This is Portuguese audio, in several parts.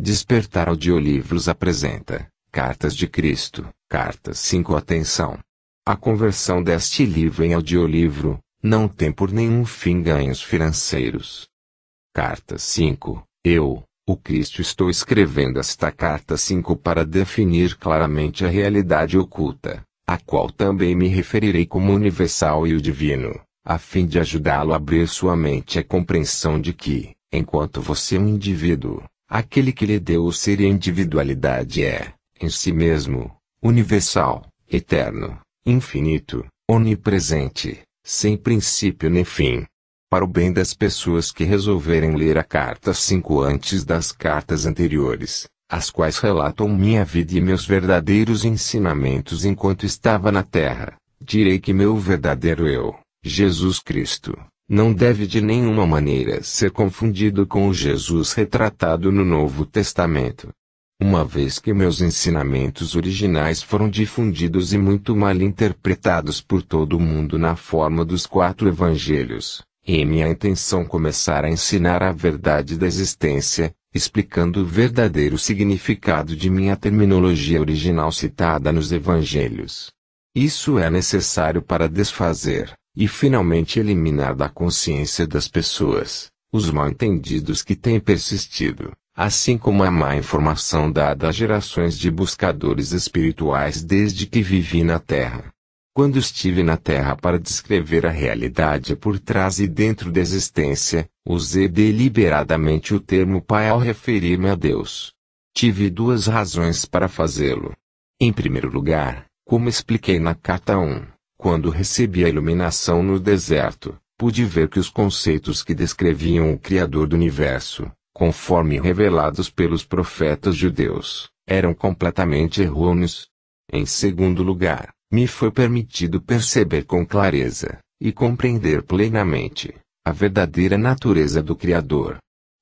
Despertar ao apresenta Cartas de Cristo, Cartas 5 Atenção. A conversão deste livro em audiolivro não tem por nenhum fim ganhos financeiros. Carta 5. Eu, o Cristo, estou escrevendo esta carta 5 para definir claramente a realidade oculta, a qual também me referirei como universal e o divino, a fim de ajudá-lo a abrir sua mente à compreensão de que, enquanto você é um indivíduo, Aquele que lhe deu o ser e a individualidade é, em si mesmo, universal, eterno, infinito, onipresente, sem princípio nem fim. Para o bem das pessoas que resolverem ler a carta 5 antes das cartas anteriores, as quais relatam minha vida e meus verdadeiros ensinamentos enquanto estava na terra, direi que meu verdadeiro eu, Jesus Cristo, não deve de nenhuma maneira ser confundido com o Jesus retratado no Novo Testamento. Uma vez que meus ensinamentos originais foram difundidos e muito mal interpretados por todo o mundo na forma dos quatro evangelhos, e minha intenção começar a ensinar a verdade da existência, explicando o verdadeiro significado de minha terminologia original citada nos evangelhos. Isso é necessário para desfazer, e finalmente eliminar da consciência das pessoas os mal-entendidos que têm persistido, assim como a má informação dada a gerações de buscadores espirituais desde que vivi na Terra. Quando estive na Terra para descrever a realidade por trás e dentro da existência, usei deliberadamente o termo Pai ao referir-me a Deus. Tive duas razões para fazê-lo. Em primeiro lugar, como expliquei na Carta 1, quando recebi a iluminação no deserto, pude ver que os conceitos que descreviam o Criador do universo, conforme revelados pelos profetas judeus, eram completamente errôneos. Em segundo lugar, me foi permitido perceber com clareza, e compreender plenamente, a verdadeira natureza do Criador.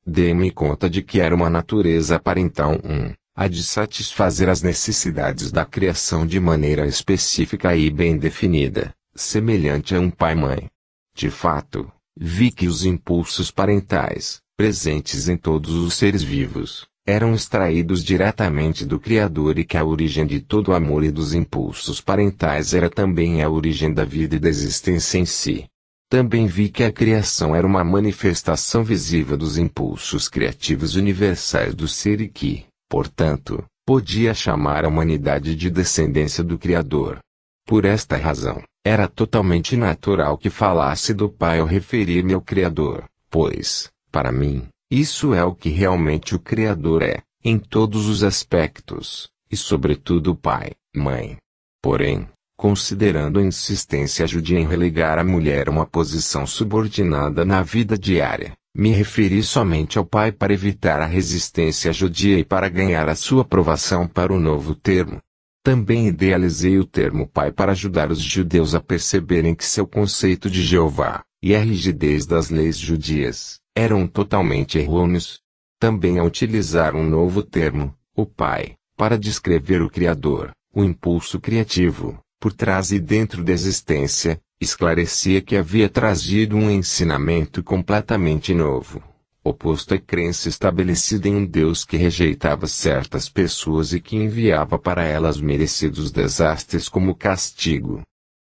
Dei-me conta de que era uma natureza para então um a de satisfazer as necessidades da criação de maneira específica e bem definida, semelhante a um pai-mãe. De fato, vi que os impulsos parentais, presentes em todos os seres vivos, eram extraídos diretamente do Criador e que a origem de todo o amor e dos impulsos parentais era também a origem da vida e da existência em si. Também vi que a criação era uma manifestação visível dos impulsos criativos universais do ser e que, Portanto, podia chamar a humanidade de descendência do Criador. Por esta razão, era totalmente natural que falasse do Pai ao referir-me ao Criador, pois, para mim, isso é o que realmente o Criador é, em todos os aspectos, e sobretudo o Pai, Mãe. Porém, considerando a insistência judia em relegar a mulher a uma posição subordinada na vida diária, me referi somente ao pai para evitar a resistência judia e para ganhar a sua aprovação para o novo termo. Também idealizei o termo pai para ajudar os judeus a perceberem que seu conceito de Jeová e a rigidez das leis judias eram totalmente errôneos. Também a utilizar um novo termo, o pai, para descrever o Criador, o impulso criativo, por trás e dentro da existência, esclarecia que havia trazido um ensinamento completamente novo, oposto à é crença estabelecida em um Deus que rejeitava certas pessoas e que enviava para elas merecidos desastres como castigo.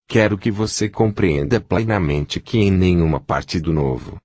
Quero que você compreenda plenamente que em nenhuma parte do Novo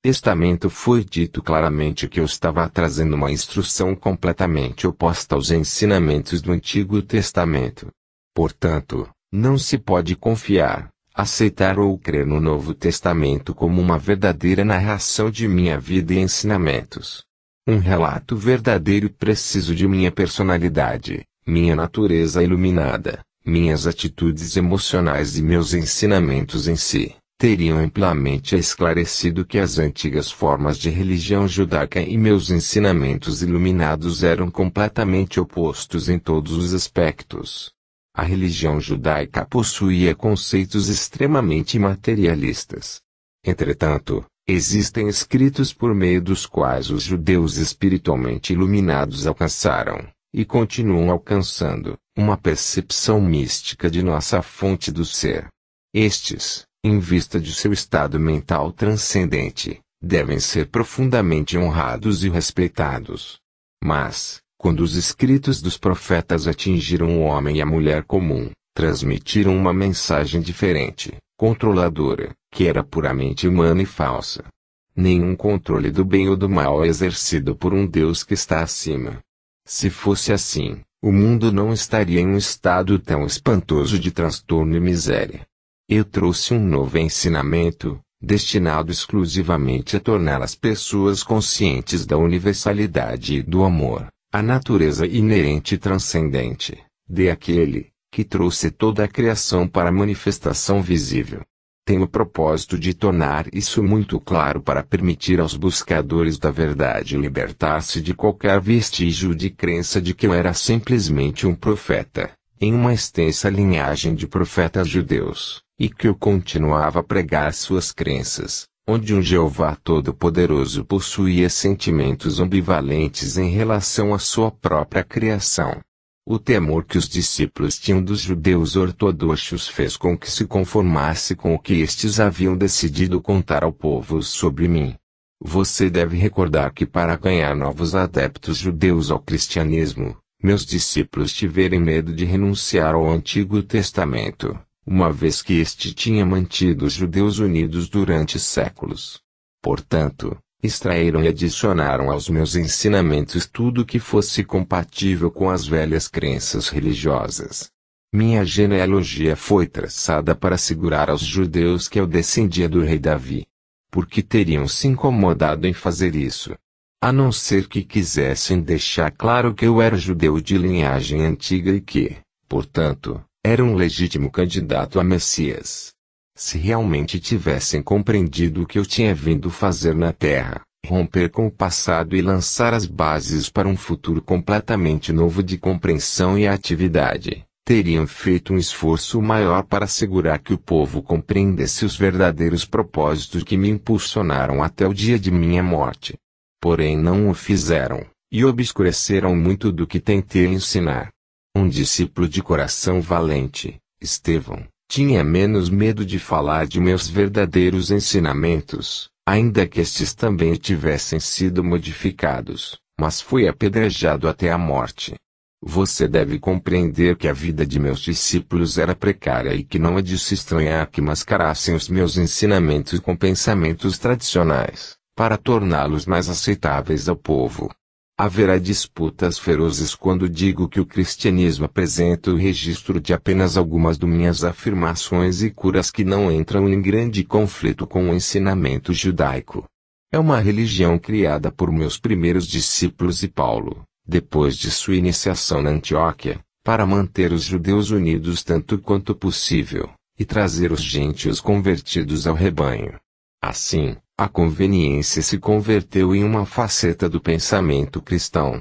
Testamento foi dito claramente que eu estava trazendo uma instrução completamente oposta aos ensinamentos do Antigo Testamento. Portanto, não se pode confiar, aceitar ou crer no Novo Testamento como uma verdadeira narração de minha vida e ensinamentos. Um relato verdadeiro e preciso de minha personalidade, minha natureza iluminada, minhas atitudes emocionais e meus ensinamentos em si, teriam amplamente esclarecido que as antigas formas de religião judaica e meus ensinamentos iluminados eram completamente opostos em todos os aspectos. A religião judaica possuía conceitos extremamente materialistas. Entretanto, existem escritos por meio dos quais os judeus espiritualmente iluminados alcançaram, e continuam alcançando, uma percepção mística de nossa fonte do ser. Estes, em vista de seu estado mental transcendente, devem ser profundamente honrados e respeitados. Mas, quando os escritos dos profetas atingiram o homem e a mulher comum, transmitiram uma mensagem diferente, controladora, que era puramente humana e falsa. Nenhum controle do bem ou do mal é exercido por um Deus que está acima. Se fosse assim, o mundo não estaria em um estado tão espantoso de transtorno e miséria. Eu trouxe um novo ensinamento, destinado exclusivamente a tornar as pessoas conscientes da universalidade e do amor. A natureza inerente e transcendente, de aquele, que trouxe toda a criação para a manifestação visível. Tem o propósito de tornar isso muito claro para permitir aos buscadores da verdade libertar-se de qualquer vestígio de crença de que eu era simplesmente um profeta, em uma extensa linhagem de profetas judeus, e que eu continuava a pregar suas crenças, onde um Jeová Todo-Poderoso possuía sentimentos ambivalentes em relação à sua própria criação. O temor que os discípulos tinham dos judeus ortodoxos fez com que se conformasse com o que estes haviam decidido contar ao povo sobre mim. Você deve recordar que para ganhar novos adeptos judeus ao cristianismo, meus discípulos tiverem medo de renunciar ao Antigo Testamento uma vez que este tinha mantido os judeus unidos durante séculos. Portanto, extraíram e adicionaram aos meus ensinamentos tudo que fosse compatível com as velhas crenças religiosas. Minha genealogia foi traçada para assegurar aos judeus que eu descendia do rei Davi. Porque teriam se incomodado em fazer isso? A não ser que quisessem deixar claro que eu era judeu de linhagem antiga e que, portanto, era um legítimo candidato a Messias. Se realmente tivessem compreendido o que eu tinha vindo fazer na Terra, romper com o passado e lançar as bases para um futuro completamente novo de compreensão e atividade, teriam feito um esforço maior para assegurar que o povo compreendesse os verdadeiros propósitos que me impulsionaram até o dia de minha morte. Porém, não o fizeram, e obscureceram muito do que tentei ensinar. Um discípulo de coração valente, Estevão, tinha menos medo de falar de meus verdadeiros ensinamentos, ainda que estes também tivessem sido modificados, mas foi apedrejado até a morte. Você deve compreender que a vida de meus discípulos era precária e que não é de se estranhar que mascarassem os meus ensinamentos com pensamentos tradicionais, para torná-los mais aceitáveis ao povo. Haverá disputas ferozes quando digo que o cristianismo apresenta o registro de apenas algumas de minhas afirmações e curas que não entram em grande conflito com o ensinamento judaico. É uma religião criada por meus primeiros discípulos e Paulo, depois de sua iniciação na Antioquia, para manter os judeus unidos tanto quanto possível, e trazer os gentios convertidos ao rebanho. Assim, a conveniência se converteu em uma faceta do pensamento cristão.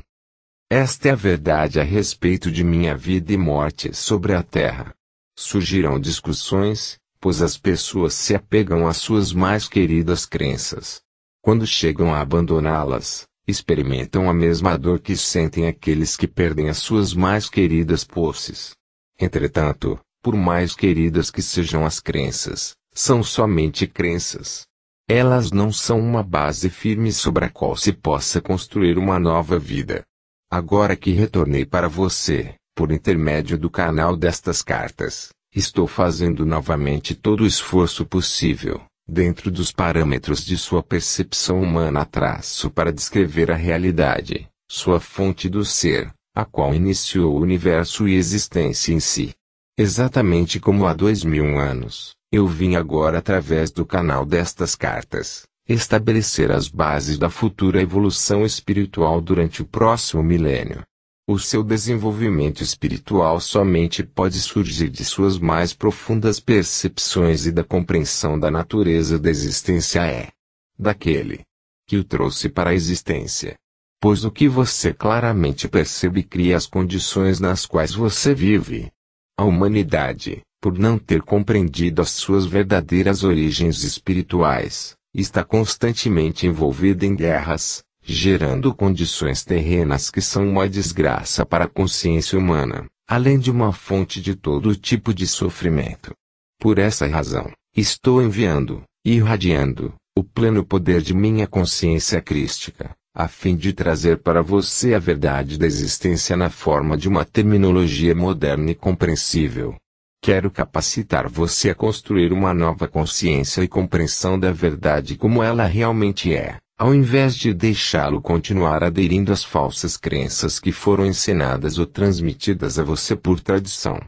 Esta é a verdade a respeito de minha vida e morte sobre a terra. Surgirão discussões, pois as pessoas se apegam às suas mais queridas crenças. Quando chegam a abandoná-las, experimentam a mesma dor que sentem aqueles que perdem as suas mais queridas posses. Entretanto, por mais queridas que sejam as crenças, são somente crenças. Elas não são uma base firme sobre a qual se possa construir uma nova vida. Agora que retornei para você, por intermédio do canal destas cartas, estou fazendo novamente todo o esforço possível, dentro dos parâmetros de sua percepção humana traço para descrever a realidade, sua fonte do ser, a qual iniciou o universo e existência em si. Exatamente como há dois mil anos, eu vim agora através do canal destas cartas, estabelecer as bases da futura evolução espiritual durante o próximo milênio. O seu desenvolvimento espiritual somente pode surgir de suas mais profundas percepções e da compreensão da natureza da existência é daquele que o trouxe para a existência. Pois o que você claramente percebe cria as condições nas quais você vive. A humanidade, por não ter compreendido as suas verdadeiras origens espirituais, está constantemente envolvida em guerras, gerando condições terrenas que são uma desgraça para a consciência humana, além de uma fonte de todo tipo de sofrimento. Por essa razão, estou enviando, irradiando, o pleno poder de minha consciência crística, a fim de trazer para você a verdade da existência na forma de uma terminologia moderna e compreensível, Quero capacitar você a construir uma nova consciência e compreensão da verdade como ela realmente é, ao invés de deixá-lo continuar aderindo às falsas crenças que foram ensinadas ou transmitidas a você por tradição.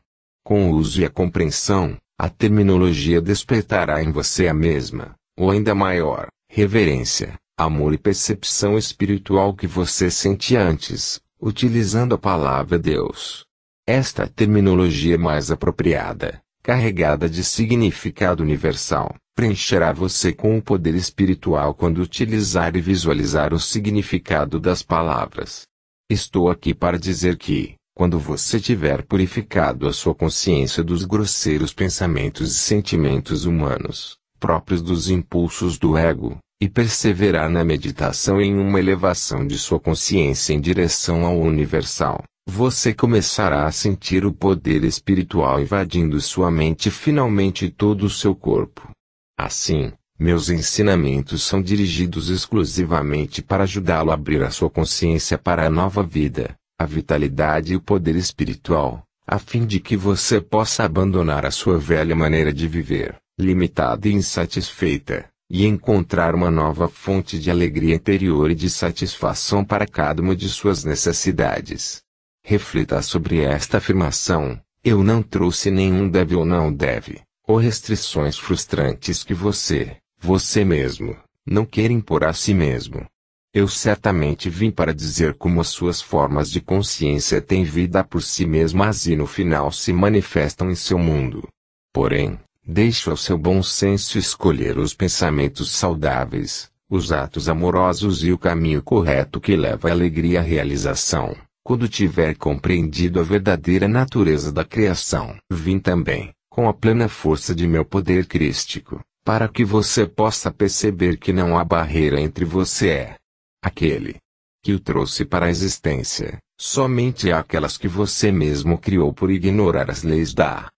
Com o uso e a compreensão, a terminologia despertará em você a mesma, ou ainda maior, reverência, amor e percepção espiritual que você sentia antes, utilizando a palavra Deus. Esta terminologia mais apropriada, carregada de significado universal, preencherá você com o poder espiritual quando utilizar e visualizar o significado das palavras. Estou aqui para dizer que, quando você tiver purificado a sua consciência dos grosseiros pensamentos e sentimentos humanos, próprios dos impulsos do ego, e perseverar na meditação em uma elevação de sua consciência em direção ao universal, você começará a sentir o poder espiritual invadindo sua mente e finalmente todo o seu corpo. Assim, meus ensinamentos são dirigidos exclusivamente para ajudá-lo a abrir a sua consciência para a nova vida, a vitalidade e o poder espiritual, a fim de que você possa abandonar a sua velha maneira de viver, limitada e insatisfeita, e encontrar uma nova fonte de alegria interior e de satisfação para cada uma de suas necessidades. Reflita sobre esta afirmação: eu não trouxe nenhum deve ou não deve, ou restrições frustrantes que você, você mesmo, não quer impor a si mesmo. Eu certamente vim para dizer como suas formas de consciência têm vida por si mesmas e no final se manifestam em seu mundo. Porém, deixe ao seu bom senso escolher os pensamentos saudáveis, os atos amorosos e o caminho correto que leva à alegria e à realização quando tiver compreendido a verdadeira natureza da criação. Vim também, com a plena força de meu poder crístico, para que você possa perceber que não há barreira entre você e aquele que o trouxe para a existência, somente aquelas que você mesmo criou por ignorar as leis da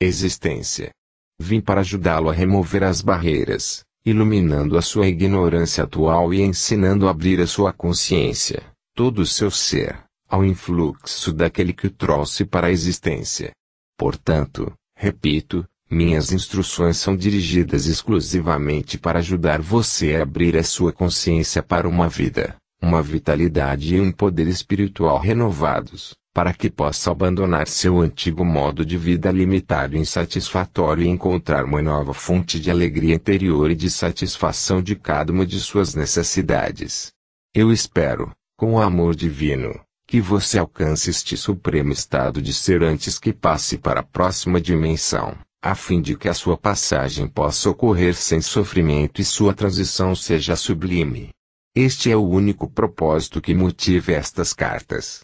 existência. Vim para ajudá-lo a remover as barreiras, iluminando a sua ignorância atual e ensinando a abrir a sua consciência, todo o seu ser, ao influxo daquele que o trouxe para a existência. Portanto, repito, minhas instruções são dirigidas exclusivamente para ajudar você a abrir a sua consciência para uma vida, uma vitalidade e um poder espiritual renovados, para que possa abandonar seu antigo modo de vida limitado e insatisfatório e encontrar uma nova fonte de alegria interior e de satisfação de cada uma de suas necessidades. Eu espero, com o amor divino, que você alcance este supremo estado de ser antes que passe para a próxima dimensão, a fim de que a sua passagem possa ocorrer sem sofrimento e sua transição seja sublime. Este é o único propósito que motiva estas cartas.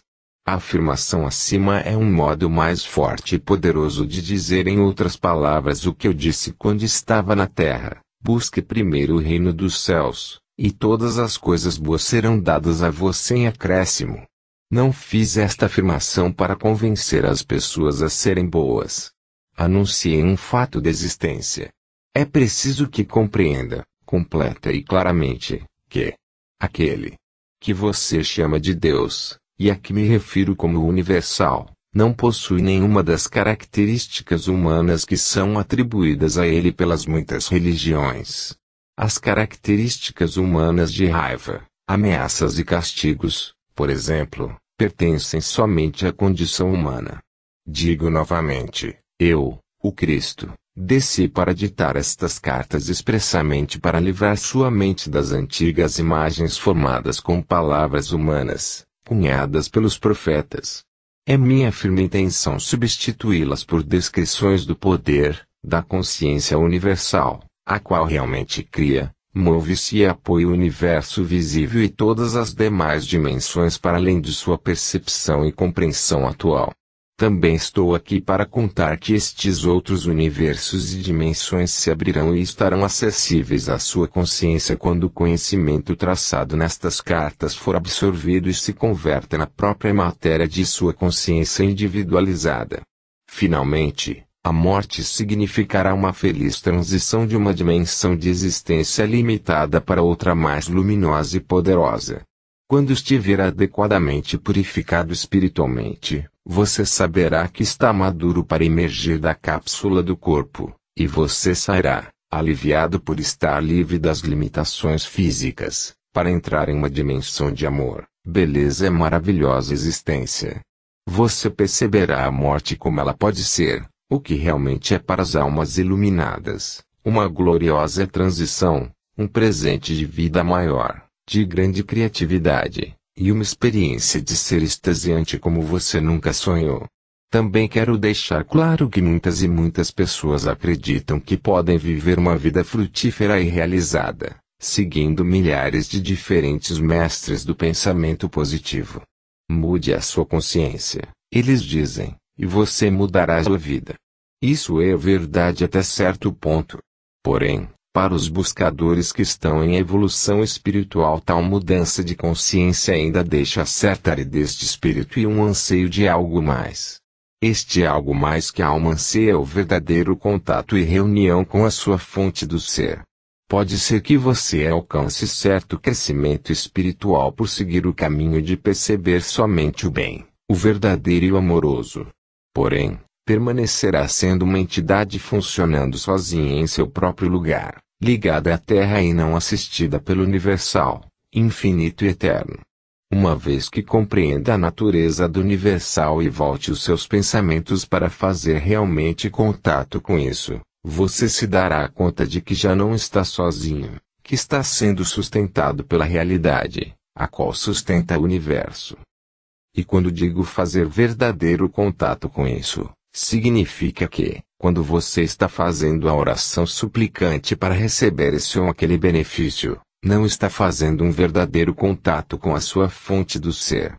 A afirmação acima é um modo mais forte e poderoso de dizer, em outras palavras, o que eu disse quando estava na terra: busque primeiro o reino dos céus, e todas as coisas boas serão dadas a você em acréscimo. Não fiz esta afirmação para convencer as pessoas a serem boas. Anunciei um fato de existência. É preciso que compreenda, completa e claramente, que aquele que você chama de Deus, e a que me refiro como universal, não possui nenhuma das características humanas que são atribuídas a ele pelas muitas religiões. As características humanas de raiva, ameaças e castigos, por exemplo, pertencem somente à condição humana. Digo novamente, eu, o Cristo, desci para ditar estas cartas expressamente para livrar sua mente das antigas imagens formadas com palavras humanas, cunhadas pelos profetas. É minha firme intenção substituí-las por descrições do poder, da consciência universal, a qual realmente cria, move-se e apoia o universo visível e todas as demais dimensões para além de sua percepção e compreensão atual. Também estou aqui para contar que estes outros universos e dimensões se abrirão e estarão acessíveis à sua consciência quando o conhecimento traçado nestas cartas for absorvido e se converta na própria matéria de sua consciência individualizada. Finalmente, a morte significará uma feliz transição de uma dimensão de existência limitada para outra mais luminosa e poderosa. Quando estiver adequadamente purificado espiritualmente, você saberá que está maduro para emergir da cápsula do corpo, e você sairá, aliviado por estar livre das limitações físicas, para entrar em uma dimensão de amor, beleza e maravilhosa existência. Você perceberá a morte como ela pode ser, o que realmente é para as almas iluminadas, uma gloriosa transição, um presente de vida maior, de grande criatividade, e uma experiência de ser extasiante como você nunca sonhou. Também quero deixar claro que muitas e muitas pessoas acreditam que podem viver uma vida frutífera e realizada, seguindo milhares de diferentes mestres do pensamento positivo. Mude a sua consciência, eles dizem, e você mudará sua vida. Isso é verdade até certo ponto. Porém, para os buscadores que estão em evolução espiritual, tal mudança de consciência ainda deixa certa aridez de espírito e um anseio de algo mais. Este algo mais que a alma anseia é o verdadeiro contato e reunião com a sua fonte do ser. Pode ser que você alcance certo crescimento espiritual por seguir o caminho de perceber somente o bem, o verdadeiro e o amoroso porém, permanecerá sendo uma entidade funcionando sozinha em seu próprio lugar, ligada à Terra e não assistida pelo universal, infinito e eterno. Uma vez que compreenda a natureza do universal e volte os seus pensamentos para fazer realmente contato com isso, você se dará conta de que já não está sozinho, que está sendo sustentado pela realidade, a qual sustenta o universo. E quando digo fazer verdadeiro contato com isso, significa que, quando você está fazendo a oração suplicante para receber esse ou aquele benefício, não está fazendo um verdadeiro contato com a sua fonte do ser.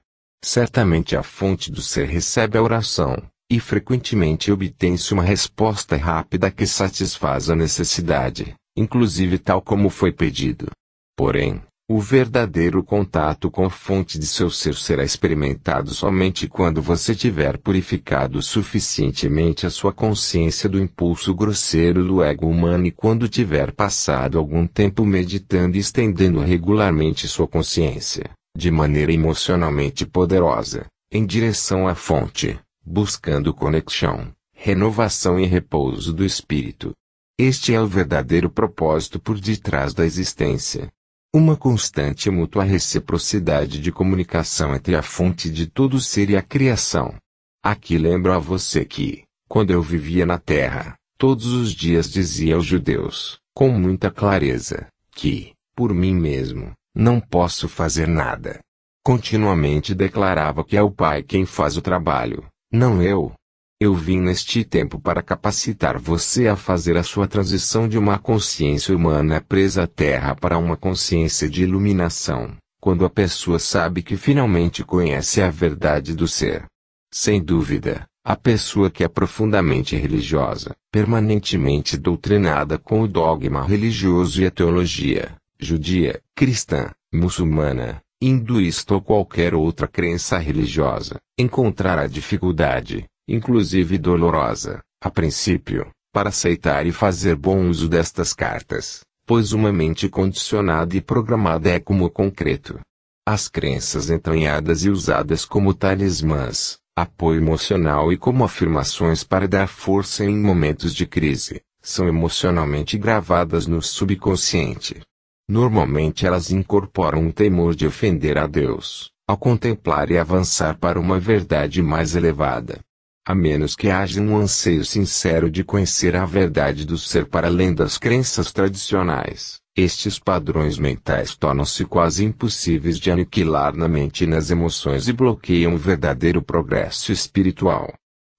Certamente a fonte do ser recebe a oração, e frequentemente obtém-se uma resposta rápida que satisfaz a necessidade, inclusive tal como foi pedido. Porém, o verdadeiro contato com a fonte de seu ser será experimentado somente quando você tiver purificado suficientemente a sua consciência do impulso grosseiro do ego humano e quando tiver passado algum tempo meditando e estendendo regularmente sua consciência, de maneira emocionalmente poderosa, em direção à fonte, buscando conexão, renovação e repouso do espírito. Este é o verdadeiro propósito por detrás da existência uma constante e mútua reciprocidade de comunicação entre a fonte de todo ser e a criação. Aqui lembro a você que, quando eu vivia na terra, todos os dias dizia aos judeus, com muita clareza, que, por mim mesmo, não posso fazer nada. Continuamente declarava que é o Pai quem faz o trabalho, não eu. Eu vim neste tempo para capacitar você a fazer a sua transição de uma consciência humana presa à terra para uma consciência de iluminação, quando a pessoa sabe que finalmente conhece a verdade do ser. Sem dúvida, a pessoa que é profundamente religiosa, permanentemente doutrinada com o dogma religioso e a teologia, judia, cristã, muçulmana, hinduísta ou qualquer outra crença religiosa, encontrará dificuldade, inclusive dolorosa, a princípio, para aceitar e fazer bom uso destas cartas, pois uma mente condicionada e programada é como o concreto. As crenças entranhadas e usadas como talismãs, apoio emocional e como afirmações para dar força em momentos de crise, são emocionalmente gravadas no subconsciente. Normalmente elas incorporam um temor de ofender a Deus, ao contemplar e avançar para uma verdade mais elevada a menos que haja um anseio sincero de conhecer a verdade do ser para além das crenças tradicionais. Estes padrões mentais tornam-se quase impossíveis de aniquilar na mente e nas emoções e bloqueiam o verdadeiro progresso espiritual.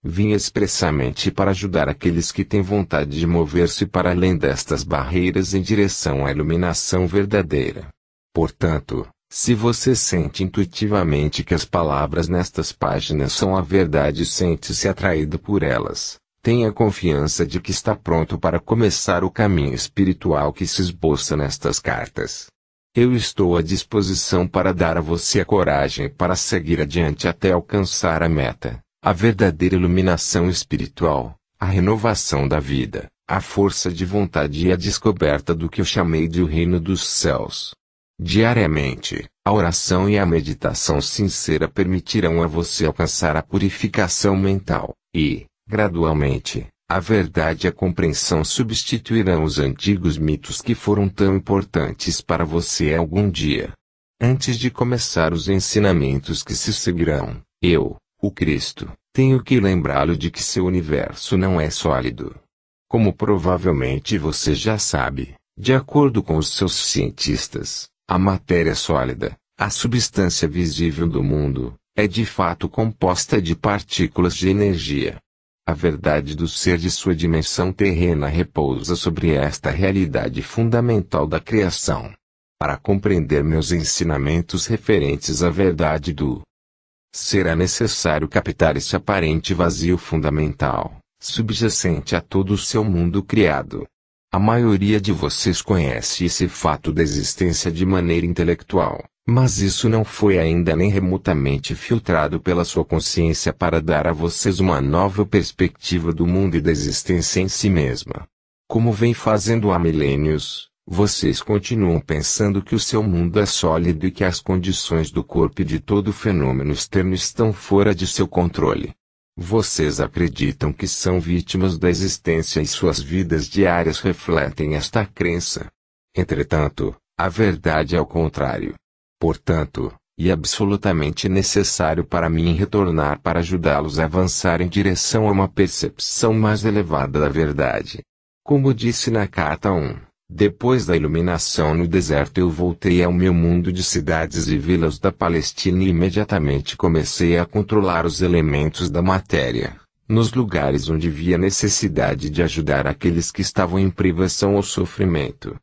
Vim expressamente para ajudar aqueles que têm vontade de mover-se para além destas barreiras em direção à iluminação verdadeira. Portanto, se você sente intuitivamente que as palavras nestas páginas são a verdade e sente-se atraído por elas, tenha confiança de que está pronto para começar o caminho espiritual que se esboça nestas cartas. Eu estou à disposição para dar a você a coragem para seguir adiante até alcançar a meta, a verdadeira iluminação espiritual, a renovação da vida, a força de vontade e a descoberta do que eu chamei de o reino dos céus. Diariamente, a oração e a meditação sincera permitirão a você alcançar a purificação mental, e, gradualmente, a verdade e a compreensão substituirão os antigos mitos que foram tão importantes para você algum dia. Antes de começar os ensinamentos que se seguirão, eu, o Cristo, tenho que lembrá-lo de que seu universo não é sólido. Como provavelmente você já sabe, de acordo com os seus cientistas, a matéria sólida, a substância visível do mundo, é de fato composta de partículas de energia. A verdade do ser de sua dimensão terrena repousa sobre esta realidade fundamental da criação. Para compreender meus ensinamentos referentes à verdade do será necessário captar esse aparente vazio fundamental, subjacente a todo o seu mundo criado, a maioria de vocês conhece esse fato da existência de maneira intelectual, mas isso não foi ainda nem remotamente filtrado pela sua consciência para dar a vocês uma nova perspectiva do mundo e da existência em si mesma. Como vem fazendo há milênios, vocês continuam pensando que o seu mundo é sólido e que as condições do corpo e de todo fenômeno externo estão fora de seu controle. Vocês acreditam que são vítimas da existência e suas vidas diárias refletem esta crença. Entretanto, a verdade é o contrário. Portanto, e absolutamente necessário para mim retornar para ajudá-los a avançar em direção a uma percepção mais elevada da verdade. Como disse na carta 1. Depois da iluminação no deserto eu voltei ao meu mundo de cidades e vilas da Palestina e imediatamente comecei a controlar os elementos da matéria, nos lugares onde via necessidade de ajudar aqueles que estavam em privação ou sofrimento.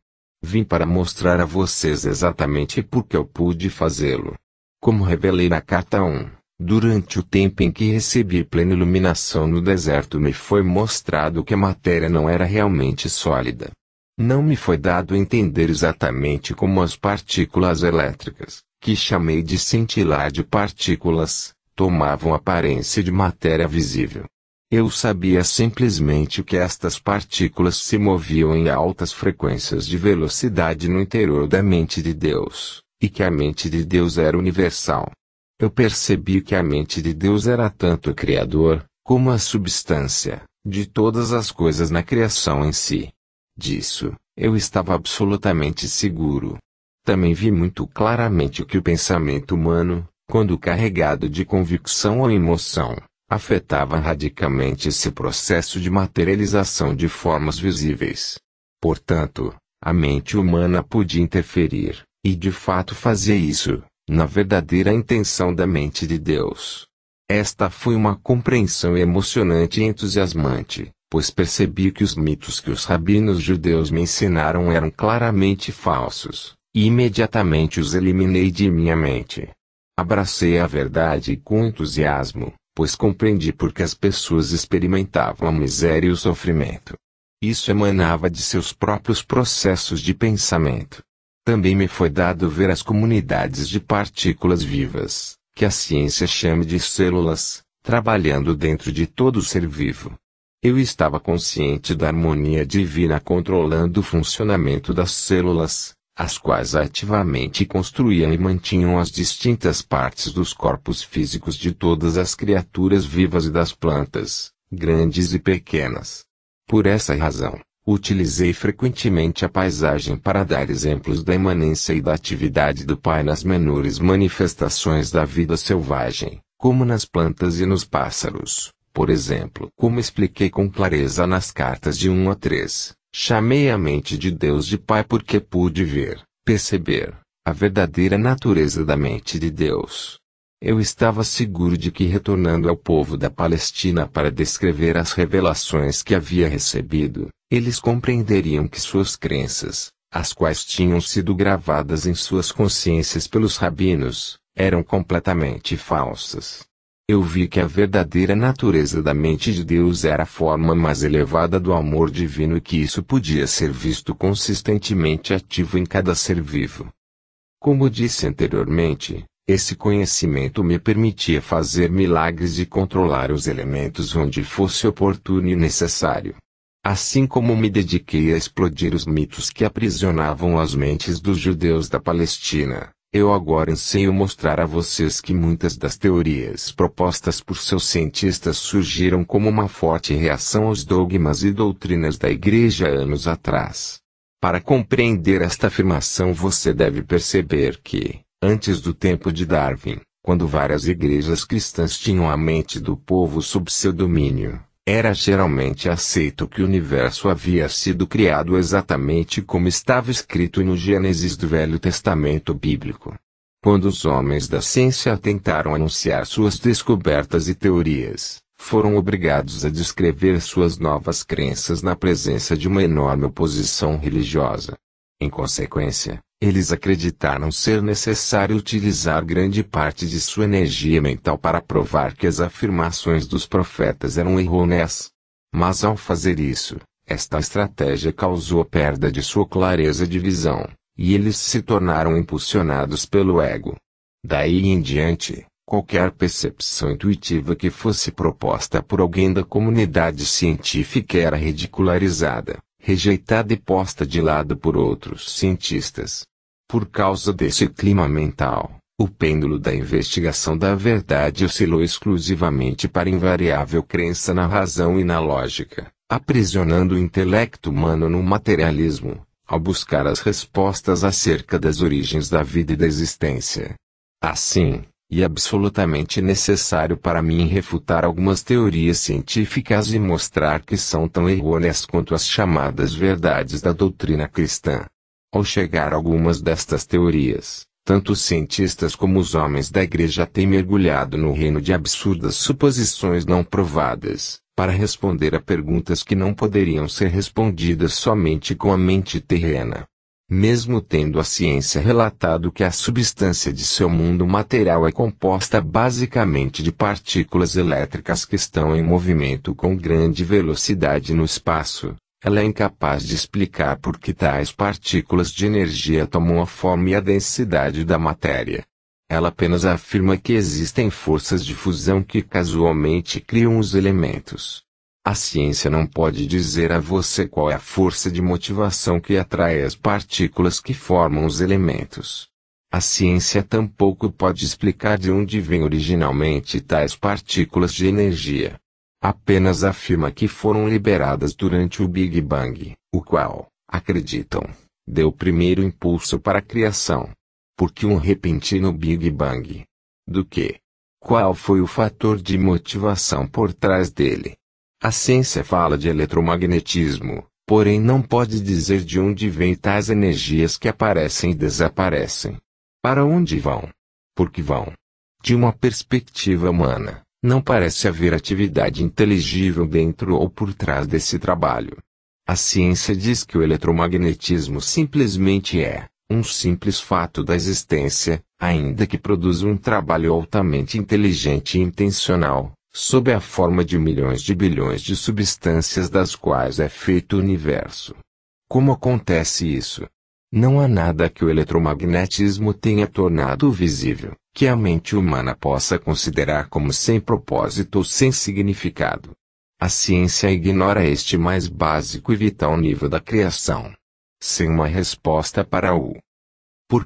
Vim para mostrar a vocês exatamente porque eu pude fazê-lo. Como revelei na carta 1, durante o tempo em que recebi plena iluminação no deserto me foi mostrado que a matéria não era realmente sólida não me foi dado entender exatamente como as partículas elétricas, que chamei de cintilar de partículas, tomavam aparência de matéria visível. Eu sabia simplesmente que estas partículas se moviam em altas frequências de velocidade no interior da mente de Deus, e que a mente de Deus era universal. Eu percebi que a mente de Deus era tanto o Criador, como a substância, de todas as coisas na criação em si. Disso, eu estava absolutamente seguro. Também vi muito claramente que o pensamento humano, quando carregado de convicção ou emoção, afetava radicalmente esse processo de materialização de formas visíveis. Portanto, a mente humana podia interferir, e de fato fazia isso, na verdadeira intenção da mente de Deus. Esta foi uma compreensão emocionante e entusiasmante, pois percebi que os mitos que os rabinos judeus me ensinaram eram claramente falsos, e imediatamente os eliminei de minha mente. Abracei a verdade com entusiasmo, pois compreendi porque as pessoas experimentavam a miséria e o sofrimento. Isso emanava de seus próprios processos de pensamento. Também me foi dado ver as comunidades de partículas vivas, que a ciência chama de células, trabalhando dentro de todo ser vivo. Eu estava consciente da harmonia divina controlando o funcionamento das células, as quais ativamente construíam e mantinham as distintas partes dos corpos físicos de todas as criaturas vivas e das plantas, grandes e pequenas. Por essa razão, utilizei frequentemente a paisagem para dar exemplos da imanência e da atividade do Pai nas menores manifestações da vida selvagem, como nas plantas e nos pássaros. Por exemplo, como expliquei com clareza nas cartas de 1 a 3, chamei a mente de Deus de Pai porque pude ver, perceber, a verdadeira natureza da mente de Deus. Eu estava seguro de que retornando ao povo da Palestina para descrever as revelações que havia recebido, eles compreenderiam que suas crenças, as quais tinham sido gravadas em suas consciências pelos rabinos, eram completamente falsas eu vi que a verdadeira natureza da mente de Deus era a forma mais elevada do amor divino e que isso podia ser visto consistentemente ativo em cada ser vivo. Como disse anteriormente, esse conhecimento me permitia fazer milagres e controlar os elementos onde fosse oportuno e necessário. Assim como me dediquei a explodir os mitos que aprisionavam as mentes dos judeus da Palestina, eu agora anseio mostrar a vocês que muitas das teorias propostas por seus cientistas surgiram como uma forte reação aos dogmas e doutrinas da Igreja anos atrás. Para compreender esta afirmação, você deve perceber que, antes do tempo de Darwin, quando várias igrejas cristãs tinham a mente do povo sob seu domínio, era geralmente aceito que o universo havia sido criado exatamente como estava escrito no Gênesis do Velho Testamento bíblico. Quando os homens da ciência tentaram anunciar suas descobertas e teorias, foram obrigados a descrever suas novas crenças na presença de uma enorme oposição religiosa. Em consequência, eles acreditaram ser necessário utilizar grande parte de sua energia mental para provar que as afirmações dos profetas eram errôneas. Mas ao fazer isso, esta estratégia causou a perda de sua clareza de visão, e eles se tornaram impulsionados pelo ego. Daí em diante, qualquer percepção intuitiva que fosse proposta por alguém da comunidade científica era ridicularizada rejeitada e posta de lado por outros cientistas. Por causa desse clima mental, o pêndulo da investigação da verdade oscilou exclusivamente para invariável crença na razão e na lógica, aprisionando o intelecto humano no materialismo, ao buscar as respostas acerca das origens da vida e da existência. Assim, e absolutamente necessário para mim refutar algumas teorias científicas e mostrar que são tão errôneas quanto as chamadas verdades da doutrina cristã. Ao chegar a algumas destas teorias, tanto os cientistas como os homens da igreja têm mergulhado no reino de absurdas suposições não provadas, para responder a perguntas que não poderiam ser respondidas somente com a mente terrena mesmo tendo a ciência relatado que a substância de seu mundo material é composta basicamente de partículas elétricas que estão em movimento com grande velocidade no espaço, ela é incapaz de explicar por que tais partículas de energia tomam a forma e a densidade da matéria. Ela apenas afirma que existem forças de fusão que casualmente criam os elementos. A ciência não pode dizer a você qual é a força de motivação que atrai as partículas que formam os elementos. A ciência tampouco pode explicar de onde vêm originalmente tais partículas de energia. Apenas afirma que foram liberadas durante o Big Bang, o qual, acreditam, deu o primeiro impulso para a criação. Por que um repentino Big Bang? Do que? Qual foi o fator de motivação por trás dele? A ciência fala de eletromagnetismo, porém não pode dizer de onde vêm tais energias que aparecem e desaparecem. Para onde vão? Por que vão? De uma perspectiva humana, não parece haver atividade inteligível dentro ou por trás desse trabalho. A ciência diz que o eletromagnetismo simplesmente é um simples fato da existência, ainda que produza um trabalho altamente inteligente e intencional, sob a forma de milhões de bilhões de substâncias das quais é feito o universo. Como acontece isso? Não há nada que o eletromagnetismo tenha tornado visível, que a mente humana possa considerar como sem propósito ou sem significado. A ciência ignora este mais básico e vital nível da criação. Sem uma resposta para o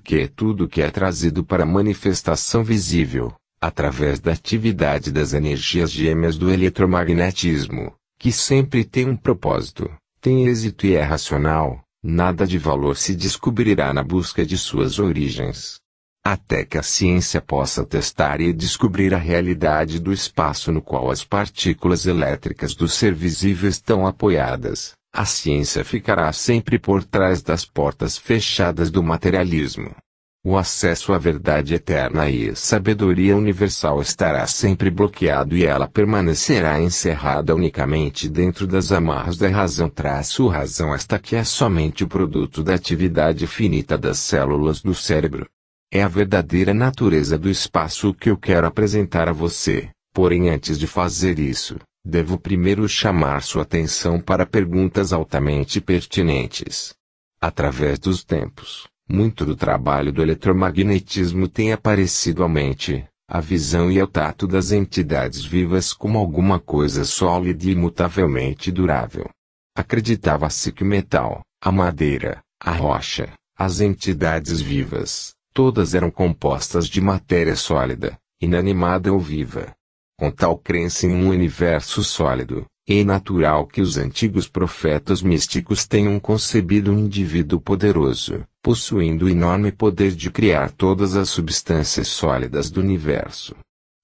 que tudo que é trazido para manifestação visível através da atividade das energias gêmeas do eletromagnetismo, que sempre tem um propósito, tem êxito e é racional, nada de valor se descobrirá na busca de suas origens. Até que a ciência possa testar e descobrir a realidade do espaço no qual as partículas elétricas do ser visível estão apoiadas, a ciência ficará sempre por trás das portas fechadas do materialismo. O acesso à verdade eterna e sabedoria universal estará sempre bloqueado e ela permanecerá encerrada unicamente dentro das amarras da razão. Traço razão esta que é somente o produto da atividade finita das células do cérebro. É a verdadeira natureza do espaço que eu quero apresentar a você, porém antes de fazer isso, devo primeiro chamar sua atenção para perguntas altamente pertinentes. Através dos tempos muito do trabalho do eletromagnetismo tem aparecido à mente, à visão e ao tato das entidades vivas como alguma coisa sólida e imutavelmente durável. Acreditava-se que o metal, a madeira, a rocha, as entidades vivas, todas eram compostas de matéria sólida, inanimada ou viva. Com tal crença em um universo sólido, é natural que os antigos profetas místicos tenham concebido um indivíduo poderoso, possuindo o enorme poder de criar todas as substâncias sólidas do universo.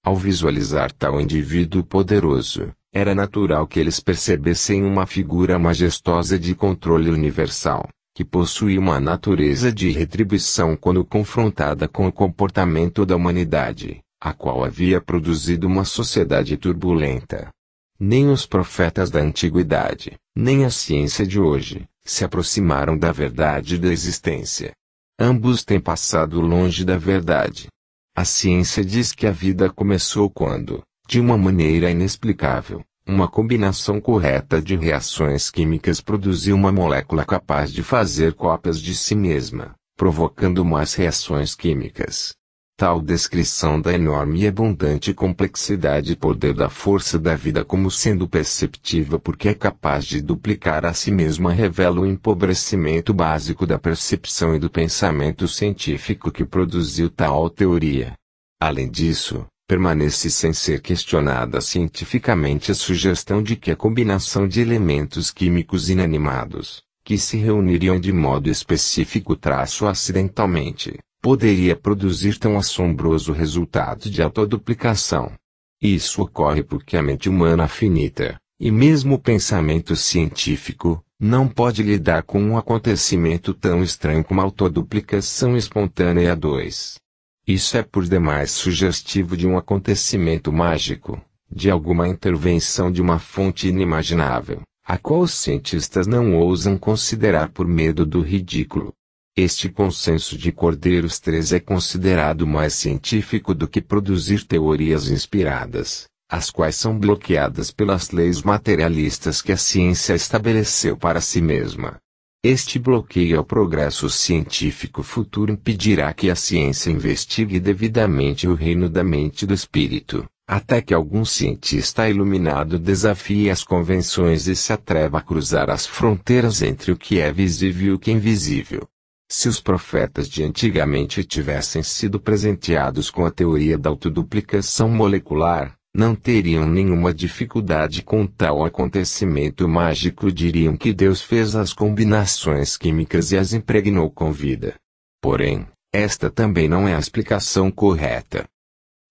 Ao visualizar tal indivíduo poderoso, era natural que eles percebessem uma figura majestosa de controle universal, que possui uma natureza de retribuição quando confrontada com o comportamento da humanidade, a qual havia produzido uma sociedade turbulenta nem os profetas da antiguidade, nem a ciência de hoje, se aproximaram da verdade da existência. Ambos têm passado longe da verdade. A ciência diz que a vida começou quando, de uma maneira inexplicável, uma combinação correta de reações químicas produziu uma molécula capaz de fazer cópias de si mesma, provocando mais reações químicas, Tal descrição da enorme e abundante complexidade e poder da força da vida como sendo perceptiva, porque é capaz de duplicar a si mesma revela o empobrecimento básico da percepção e do pensamento científico que produziu tal teoria. Além disso, permanece sem ser questionada cientificamente a sugestão de que a combinação de elementos químicos inanimados, que se reuniriam de modo específico traço acidentalmente, poderia produzir tão assombroso resultado de autoduplicação. Isso ocorre porque a mente humana é finita, e mesmo o pensamento científico, não pode lidar com um acontecimento tão estranho como a autoduplicação espontânea 2. Isso é por demais sugestivo de um acontecimento mágico, de alguma intervenção de uma fonte inimaginável, a qual os cientistas não ousam considerar por medo do ridículo. Este consenso de Cordeiros 3 é considerado mais científico do que produzir teorias inspiradas, as quais são bloqueadas pelas leis materialistas que a ciência estabeleceu para si mesma. Este bloqueio ao progresso científico futuro impedirá que a ciência investigue devidamente o reino da mente e do espírito, até que algum cientista iluminado desafie as convenções e se atreva a cruzar as fronteiras entre o que é visível e o que é invisível. Se os profetas de antigamente tivessem sido presenteados com a teoria da autoduplicação molecular, não teriam nenhuma dificuldade com tal acontecimento mágico, diriam que Deus fez as combinações químicas e as impregnou com vida. Porém, esta também não é a explicação correta.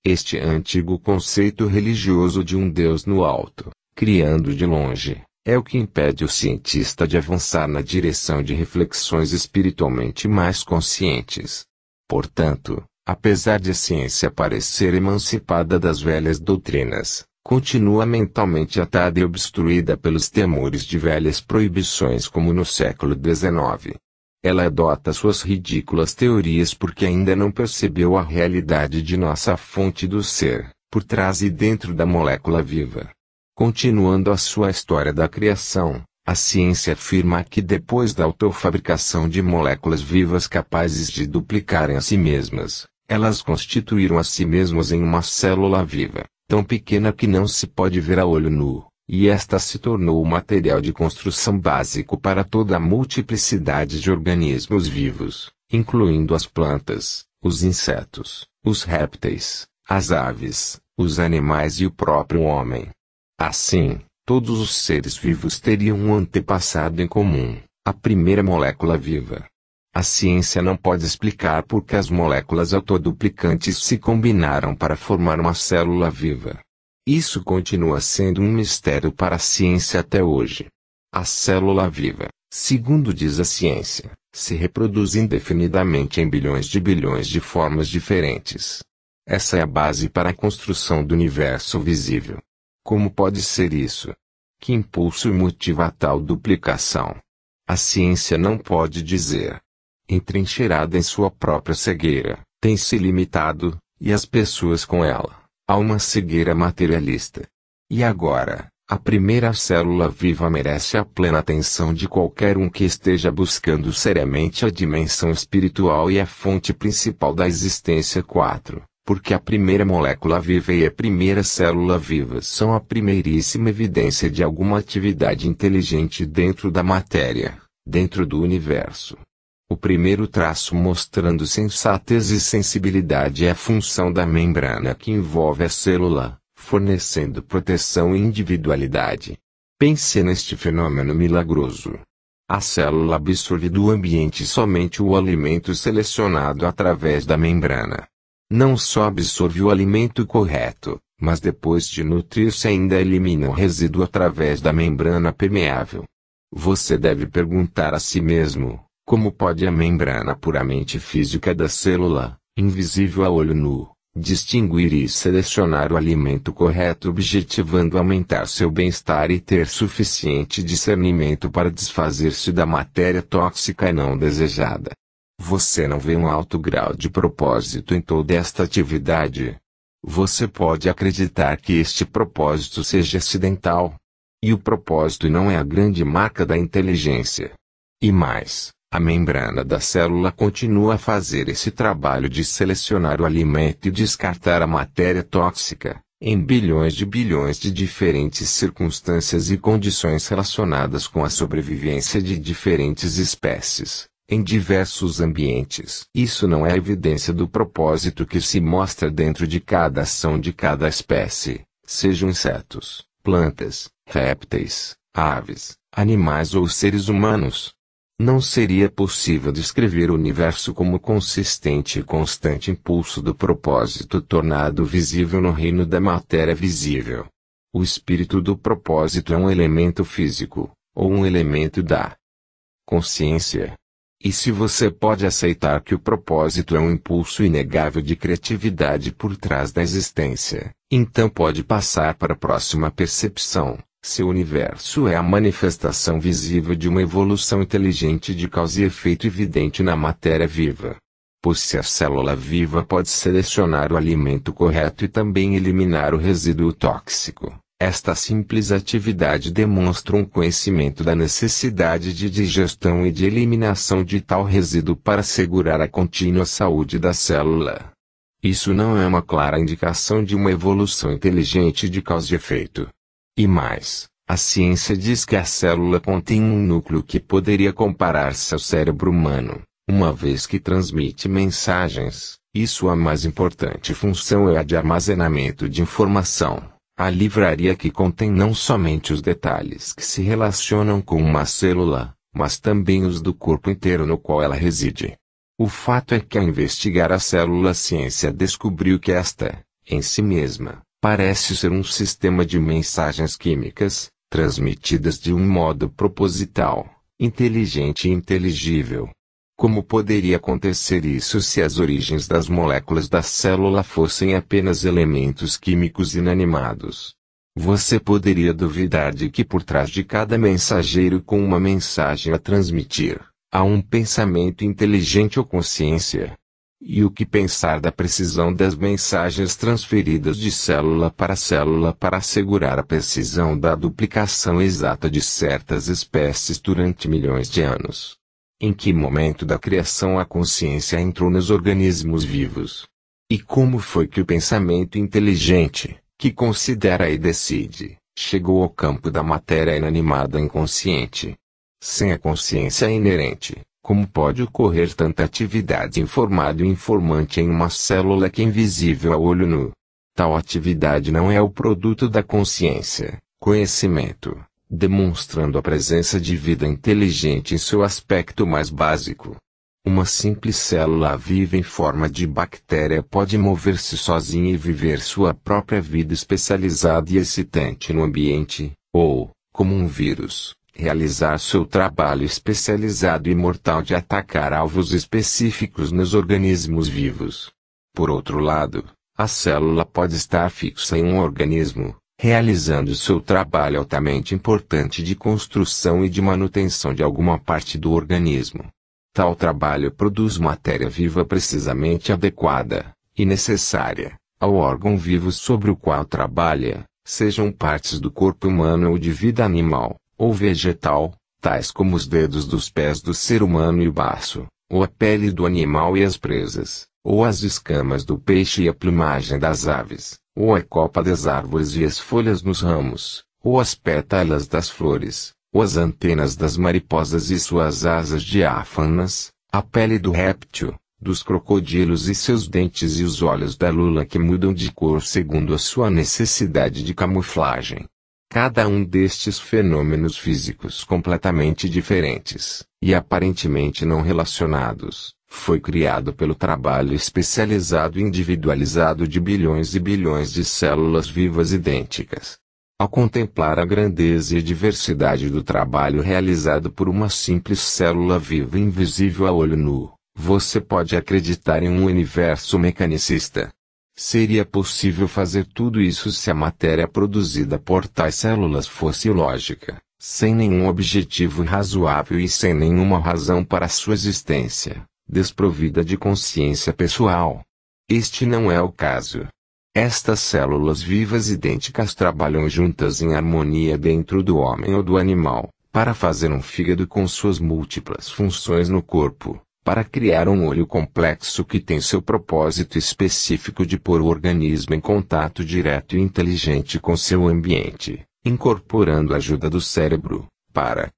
Este antigo conceito religioso de um Deus no alto, criando de longe, é o que impede o cientista de avançar na direção de reflexões espiritualmente mais conscientes. Portanto, apesar de a ciência parecer emancipada das velhas doutrinas, continua mentalmente atada e obstruída pelos temores de velhas proibições como no século XIX. Ela adota suas ridículas teorias porque ainda não percebeu a realidade de nossa fonte do ser, por trás e dentro da molécula viva. Continuando a sua história da criação, a ciência afirma que depois da autofabricação de moléculas vivas capazes de duplicarem a si mesmas, elas constituíram a si mesmas em uma célula viva, tão pequena que não se pode ver a olho nu, e esta se tornou o material de construção básico para toda a multiplicidade de organismos vivos, incluindo as plantas, os insetos, os répteis, as aves, os animais e o próprio homem. Assim, todos os seres vivos teriam um antepassado em comum, a primeira molécula viva. A ciência não pode explicar por que as moléculas autoduplicantes se combinaram para formar uma célula viva. Isso continua sendo um mistério para a ciência até hoje. A célula viva, segundo diz a ciência, se reproduz indefinidamente em bilhões de bilhões de formas diferentes. Essa é a base para a construção do universo visível. Como pode ser isso? Que impulso motiva a tal duplicação? A ciência não pode dizer. Entrincheirada em sua própria cegueira, tem se limitado, e as pessoas com ela, a uma cegueira materialista. E agora, a primeira célula viva merece a plena atenção de qualquer um que esteja buscando seriamente a dimensão espiritual e a fonte principal da existência. 4 porque a primeira molécula viva e a primeira célula viva são a primeiríssima evidência de alguma atividade inteligente dentro da matéria, dentro do universo. O primeiro traço mostrando sensatez e sensibilidade é a função da membrana que envolve a célula, fornecendo proteção e individualidade. Pense neste fenômeno milagroso. A célula absorve do ambiente somente o alimento selecionado através da membrana não só absorve o alimento correto, mas depois de nutrir-se ainda elimina o resíduo através da membrana permeável. Você deve perguntar a si mesmo: como pode a membrana puramente física da célula, invisível a olho nu, distinguir e selecionar o alimento correto, objetivando aumentar seu bem-estar e ter suficiente discernimento para desfazer-se da matéria tóxica e não desejada? Você não vê um alto grau de propósito em toda esta atividade. Você pode acreditar que este propósito seja acidental. E o propósito não é a grande marca da inteligência. E mais, a membrana da célula continua a fazer esse trabalho de selecionar o alimento e descartar a matéria tóxica, em bilhões de bilhões de diferentes circunstâncias e condições relacionadas com a sobrevivência de diferentes espécies em diversos ambientes. Isso não é evidência do propósito que se mostra dentro de cada ação de cada espécie, sejam insetos, plantas, répteis, aves, animais ou seres humanos. Não seria possível descrever o universo como consistente e constante impulso do propósito tornado visível no reino da matéria visível. O espírito do propósito é um elemento físico, ou um elemento da consciência, e se você pode aceitar que o propósito é um impulso inegável de criatividade por trás da existência, então pode passar para a próxima percepção. Seu universo é a manifestação visível de uma evolução inteligente de causa e efeito evidente na matéria viva. Pois se a célula viva pode selecionar o alimento correto e também eliminar o resíduo tóxico, esta simples atividade demonstra um conhecimento da necessidade de digestão e de eliminação de tal resíduo para assegurar a contínua saúde da célula. Isso não é uma clara indicação de uma evolução inteligente de causa e efeito. E mais, a ciência diz que a célula contém um núcleo que poderia comparar-se ao cérebro humano, uma vez que transmite mensagens, e sua mais importante função é a de armazenamento de informação. A livraria que contém não somente os detalhes que se relacionam com uma célula, mas também os do corpo inteiro no qual ela reside. O fato é que ao investigar a célula a ciência descobriu que esta, em si mesma, parece ser um sistema de mensagens químicas, transmitidas de um modo proposital, inteligente e inteligível, como poderia acontecer isso se as origens das moléculas da célula fossem apenas elementos químicos inanimados? Você poderia duvidar de que por trás de cada mensageiro com uma mensagem a transmitir, há um pensamento inteligente ou consciência? E o que pensar da precisão das mensagens transferidas de célula para célula para assegurar a precisão da duplicação exata de certas espécies durante milhões de anos? Em que momento da criação a consciência entrou nos organismos vivos? E como foi que o pensamento inteligente, que considera e decide, chegou ao campo da matéria inanimada inconsciente? Sem a consciência inerente, como pode ocorrer tanta atividade informada e informante em uma célula que é invisível a olho nu? Tal atividade não é o produto da consciência, conhecimento, demonstrando a presença de vida inteligente em seu aspecto mais básico. Uma simples célula viva em forma de bactéria pode mover-se sozinha e viver sua própria vida especializada e excitante no ambiente, ou, como um vírus, realizar seu trabalho especializado e mortal de atacar alvos específicos nos organismos vivos. Por outro lado, a célula pode estar fixa em um organismo, realizando seu trabalho altamente importante de construção e de manutenção de alguma parte do organismo. Tal trabalho produz matéria viva precisamente adequada e necessária ao órgão vivo sobre o qual trabalha, sejam partes do corpo humano ou de vida animal ou vegetal, tais como os dedos dos pés do ser humano e o baço, ou a pele do animal e as presas, ou as escamas do peixe e a plumagem das aves ou a é copa das árvores e as folhas nos ramos, ou as pétalas das flores, ou as antenas das mariposas e suas asas diáfanas, a pele do réptil, dos crocodilos e seus dentes e os olhos da lula que mudam de cor segundo a sua necessidade de camuflagem. Cada um destes fenômenos físicos completamente diferentes, e aparentemente não relacionados, foi criado pelo trabalho especializado e individualizado de bilhões e bilhões de células vivas idênticas. Ao contemplar a grandeza e diversidade do trabalho realizado por uma simples célula viva invisível a olho nu, você pode acreditar em um universo mecanicista. Seria possível fazer tudo isso se a matéria produzida por tais células fosse lógica, sem nenhum objetivo razoável e sem nenhuma razão para sua existência desprovida de consciência pessoal. Este não é o caso. Estas células vivas idênticas trabalham juntas em harmonia dentro do homem ou do animal, para fazer um fígado com suas múltiplas funções no corpo, para criar um olho complexo que tem seu propósito específico de pôr o organismo em contato direto e inteligente com seu ambiente, incorporando a ajuda do cérebro, para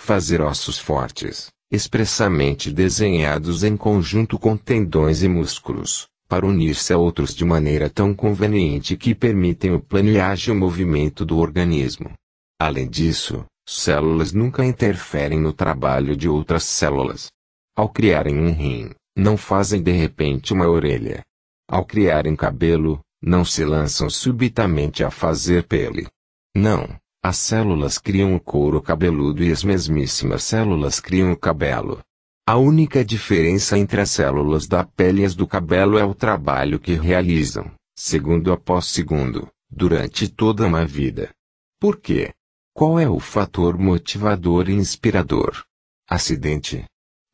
fazer ossos fortes, expressamente desenhados em conjunto com tendões e músculos, para unir-se a outros de maneira tão conveniente que permitem o plano e ágil movimento do organismo. Além disso, células nunca interferem no trabalho de outras células. Ao criarem um rim, não fazem de repente uma orelha. Ao criarem cabelo, não se lançam subitamente a fazer pele. Não, as células criam o couro cabeludo e as mesmíssimas células criam o cabelo. A única diferença entre as células da pele e as do cabelo é o trabalho que realizam, segundo após segundo, durante toda uma vida. Por quê? Qual é o fator motivador e inspirador? Acidente.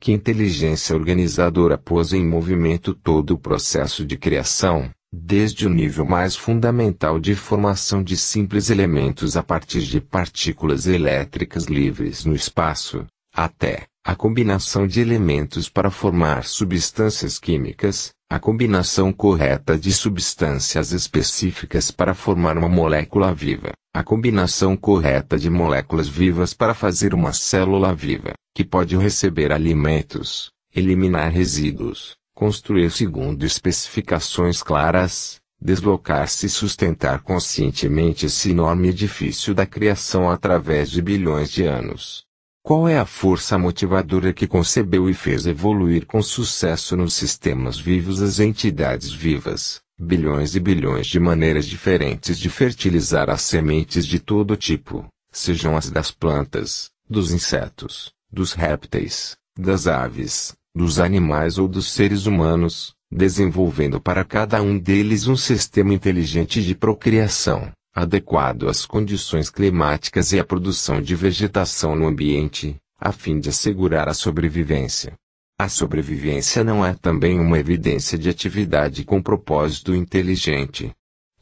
Que inteligência organizadora pôs em movimento todo o processo de criação, desde o nível mais fundamental de formação de simples elementos a partir de partículas elétricas livres no espaço, até a combinação de elementos para formar substâncias químicas, a combinação correta de substâncias específicas para formar uma molécula viva, a combinação correta de moléculas vivas para fazer uma célula viva, que pode receber alimentos, eliminar resíduos, construir segundo especificações claras, deslocar-se e sustentar conscientemente esse enorme edifício da criação através de bilhões de anos. Qual é a força motivadora que concebeu e fez evoluir com sucesso nos sistemas vivos as entidades vivas, bilhões e bilhões de maneiras diferentes de fertilizar as sementes de todo tipo, sejam as das plantas, dos insetos, dos répteis, das aves, dos animais ou dos seres humanos, desenvolvendo para cada um deles um sistema inteligente de procriação, adequado às condições climáticas e à produção de vegetação no ambiente, a fim de assegurar a sobrevivência. A sobrevivência não é também uma evidência de atividade com propósito inteligente.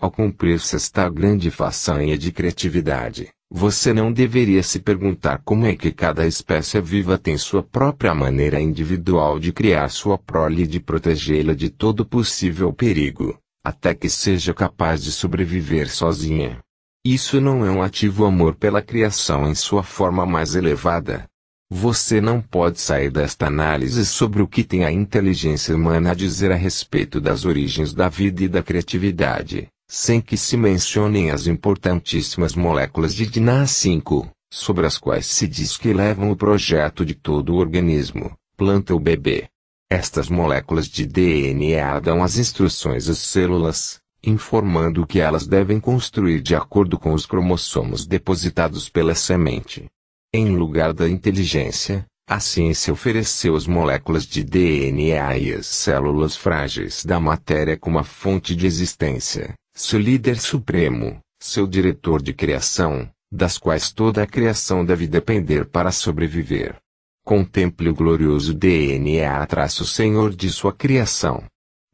Ao cumprir-se esta grande façanha de criatividade, você não deveria se perguntar como é que cada espécie viva tem sua própria maneira individual de criar sua prole e de protegê-la de todo possível perigo, até que seja capaz de sobreviver sozinha. Isso não é um ativo amor pela criação em sua forma mais elevada. Você não pode sair desta análise sobre o que tem a inteligência humana a dizer a respeito das origens da vida e da criatividade, sem que se mencionem as importantíssimas moléculas de DNA 5, sobre as quais se diz que levam o projeto de todo o organismo, planta ou bebê. Estas moléculas de DNA dão as instruções às células, informando o que elas devem construir de acordo com os cromossomos depositados pela semente. Em lugar da inteligência, a ciência ofereceu as moléculas de DNA e as células frágeis da matéria como a fonte de existência, seu líder supremo, seu diretor de criação, das quais toda a criação deve depender para sobreviver. Contemple o glorioso DNA traço Senhor de sua criação.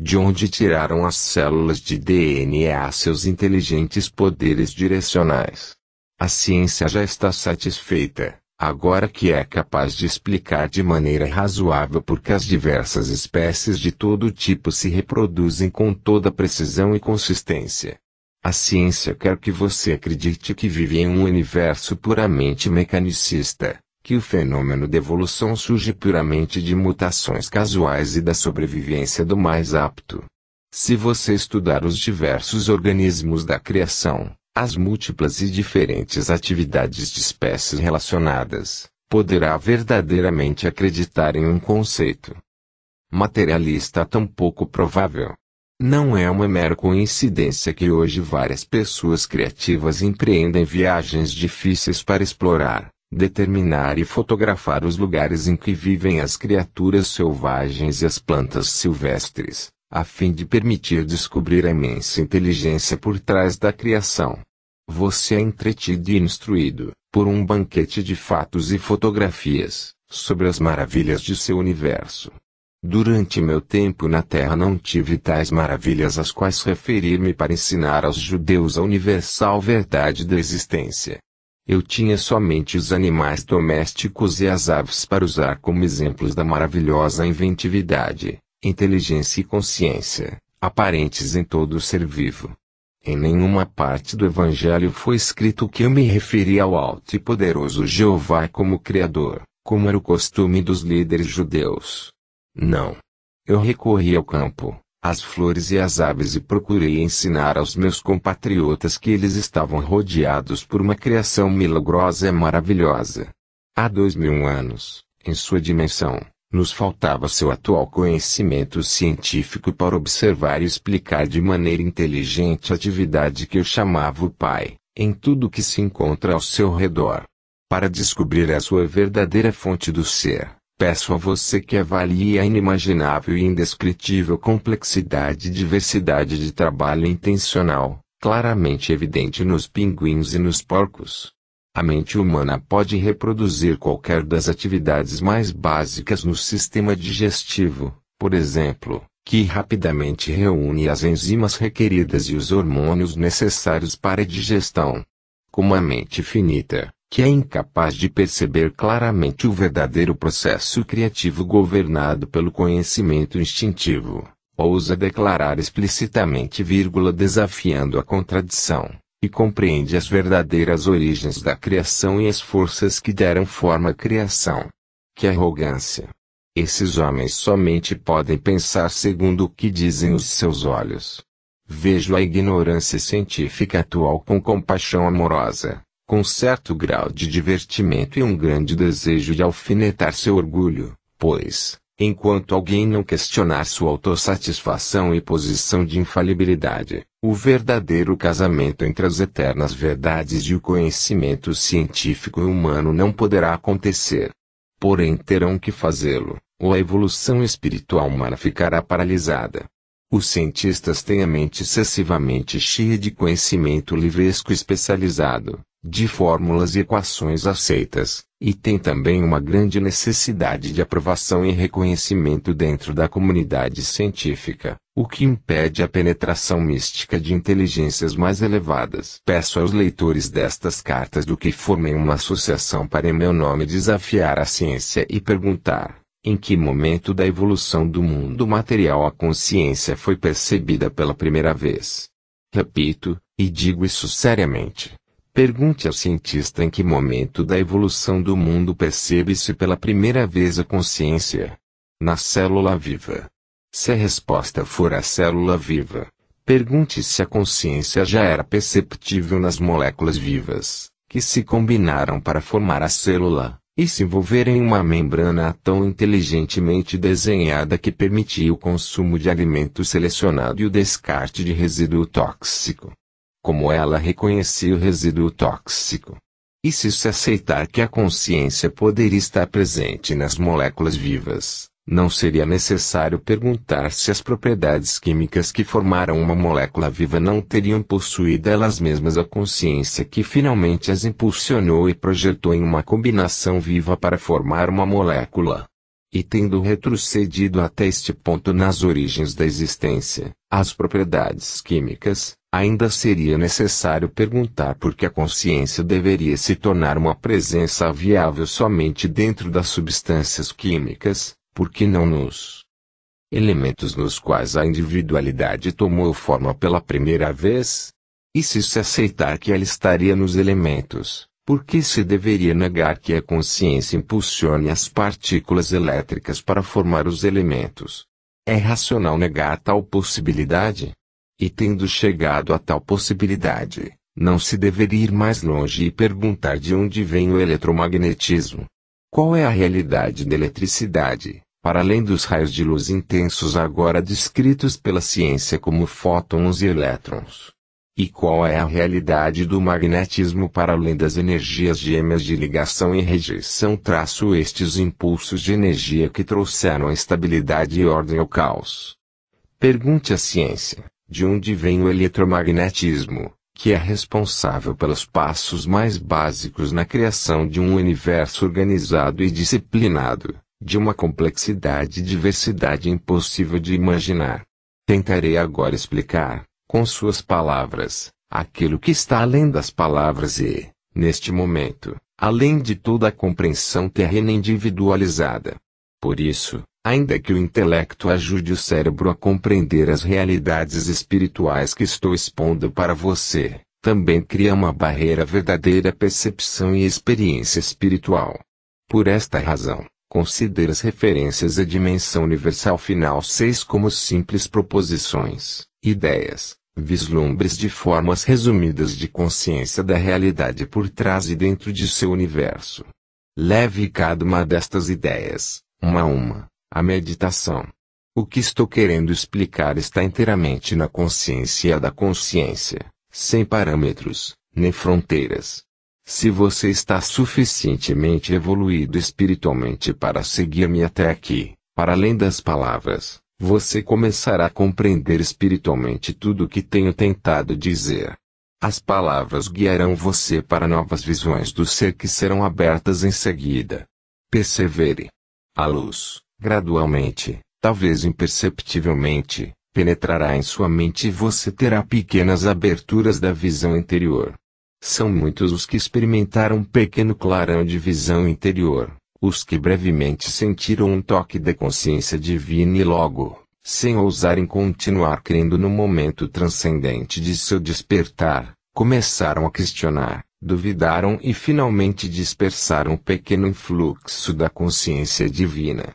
De onde tiraram as células de DNA seus inteligentes poderes direcionais. A ciência já está satisfeita agora que é capaz de explicar de maneira razoável porque as diversas espécies de todo tipo se reproduzem com toda precisão e consistência. A ciência quer que você acredite que vive em um universo puramente mecanicista, que o fenômeno de evolução surge puramente de mutações casuais e da sobrevivência do mais apto. Se você estudar os diversos organismos da criação, as múltiplas e diferentes atividades de espécies relacionadas, poderá verdadeiramente acreditar em um conceito materialista tão pouco provável. Não é uma mera coincidência que hoje várias pessoas criativas empreendem viagens difíceis para explorar, determinar e fotografar os lugares em que vivem as criaturas selvagens e as plantas silvestres a fim de permitir descobrir a imensa inteligência por trás da criação. Você é entretido e instruído, por um banquete de fatos e fotografias, sobre as maravilhas de seu universo. Durante meu tempo na Terra não tive tais maravilhas às quais referir-me para ensinar aos judeus a universal verdade da existência. Eu tinha somente os animais domésticos e as aves para usar como exemplos da maravilhosa inventividade, inteligência e consciência, aparentes em todo ser vivo. Em nenhuma parte do Evangelho foi escrito que eu me referi ao alto e poderoso Jeová como Criador, como era o costume dos líderes judeus. Não. Eu recorri ao campo, às flores e às aves e procurei ensinar aos meus compatriotas que eles estavam rodeados por uma criação milagrosa e maravilhosa. Há dois mil anos, em sua dimensão, nos faltava seu atual conhecimento científico para observar e explicar de maneira inteligente a atividade que eu chamava o Pai, em tudo que se encontra ao seu redor. Para descobrir a sua verdadeira fonte do ser, peço a você que avalie a inimaginável e indescritível complexidade e diversidade de trabalho intencional, claramente evidente nos pinguins e nos porcos. A mente humana pode reproduzir qualquer das atividades mais básicas no sistema digestivo, por exemplo, que rapidamente reúne as enzimas requeridas e os hormônios necessários para a digestão. Como a mente finita, que é incapaz de perceber claramente o verdadeiro processo criativo governado pelo conhecimento instintivo, ousa declarar explicitamente vírgula, desafiando a contradição e compreende as verdadeiras origens da criação e as forças que deram forma à criação. Que arrogância! Esses homens somente podem pensar segundo o que dizem os seus olhos. Vejo a ignorância científica atual com compaixão amorosa, com certo grau de divertimento e um grande desejo de alfinetar seu orgulho, pois, Enquanto alguém não questionar sua autossatisfação e posição de infalibilidade, o verdadeiro casamento entre as eternas verdades e o conhecimento científico e humano não poderá acontecer. Porém, terão que fazê-lo, ou a evolução espiritual humana ficará paralisada. Os cientistas têm a mente excessivamente cheia de conhecimento livresco especializado, de fórmulas e equações aceitas, e tem também uma grande necessidade de aprovação e reconhecimento dentro da comunidade científica, o que impede a penetração mística de inteligências mais elevadas. Peço aos leitores destas cartas do que formem uma associação para em meu nome desafiar a ciência e perguntar. Em que momento da evolução do mundo material a consciência foi percebida pela primeira vez? Repito, e digo isso seriamente. Pergunte ao cientista em que momento da evolução do mundo percebe-se pela primeira vez a consciência. Na célula viva. Se a resposta for a célula viva, pergunte se a consciência já era perceptível nas moléculas vivas, que se combinaram para formar a célula, e se envolverem em uma membrana tão inteligentemente desenhada que permitia o consumo de alimento selecionado e o descarte de resíduo tóxico como ela reconhecia o resíduo tóxico. E se se aceitar que a consciência poderia estar presente nas moléculas vivas, não seria necessário perguntar se as propriedades químicas que formaram uma molécula viva não teriam possuído elas mesmas a consciência que finalmente as impulsionou e projetou em uma combinação viva para formar uma molécula. E tendo retrocedido até este ponto nas origens da existência, as propriedades químicas, ainda seria necessário perguntar por que a consciência deveria se tornar uma presença viável somente dentro das substâncias químicas, por que não nos elementos nos quais a individualidade tomou forma pela primeira vez? E se se aceitar que ela estaria nos elementos, por que se deveria negar que a consciência impulsione as partículas elétricas para formar os elementos? É racional negar tal possibilidade? E tendo chegado a tal possibilidade, não se deveria ir mais longe e perguntar de onde vem o eletromagnetismo. Qual é a realidade da eletricidade, para além dos raios de luz intensos agora descritos pela ciência como fótons e elétrons? E qual é a realidade do magnetismo para além das energias gêmeas de ligação e rejeição? Traço estes impulsos de energia que trouxeram a estabilidade e ordem ao caos. Pergunte à ciência de onde vem o eletromagnetismo, que é responsável pelos passos mais básicos na criação de um universo organizado e disciplinado, de uma complexidade e diversidade impossível de imaginar. Tentarei agora explicar, com suas palavras, aquilo que está além das palavras e, neste momento, além de toda a compreensão terrena individualizada. Por isso, ainda que o intelecto ajude o cérebro a compreender as realidades espirituais que estou expondo para você, também cria uma barreira à verdadeira percepção e experiência espiritual. Por esta razão, considere as referências à dimensão universal final 6 como simples proposições, ideias, vislumbres de formas resumidas de consciência da realidade por trás e dentro de seu universo. Leve cada uma destas ideias, uma a uma, a meditação. O que estou querendo explicar está inteiramente na consciência da consciência, sem parâmetros, nem fronteiras. Se você está suficientemente evoluído espiritualmente para seguir-me até aqui, para além das palavras, você começará a compreender espiritualmente tudo o que tenho tentado dizer. As palavras guiarão você para novas visões do ser que serão abertas em seguida. Persevere. A luz, gradualmente, talvez imperceptivelmente, penetrará em sua mente e você terá pequenas aberturas da visão interior. São muitos os que experimentaram um pequeno clarão de visão interior, os que brevemente sentiram um toque da consciência divina e logo, sem ousarem continuar crendo no momento transcendente de seu despertar, começaram a questionar, duvidaram e finalmente dispersaram o pequeno influxo da consciência divina.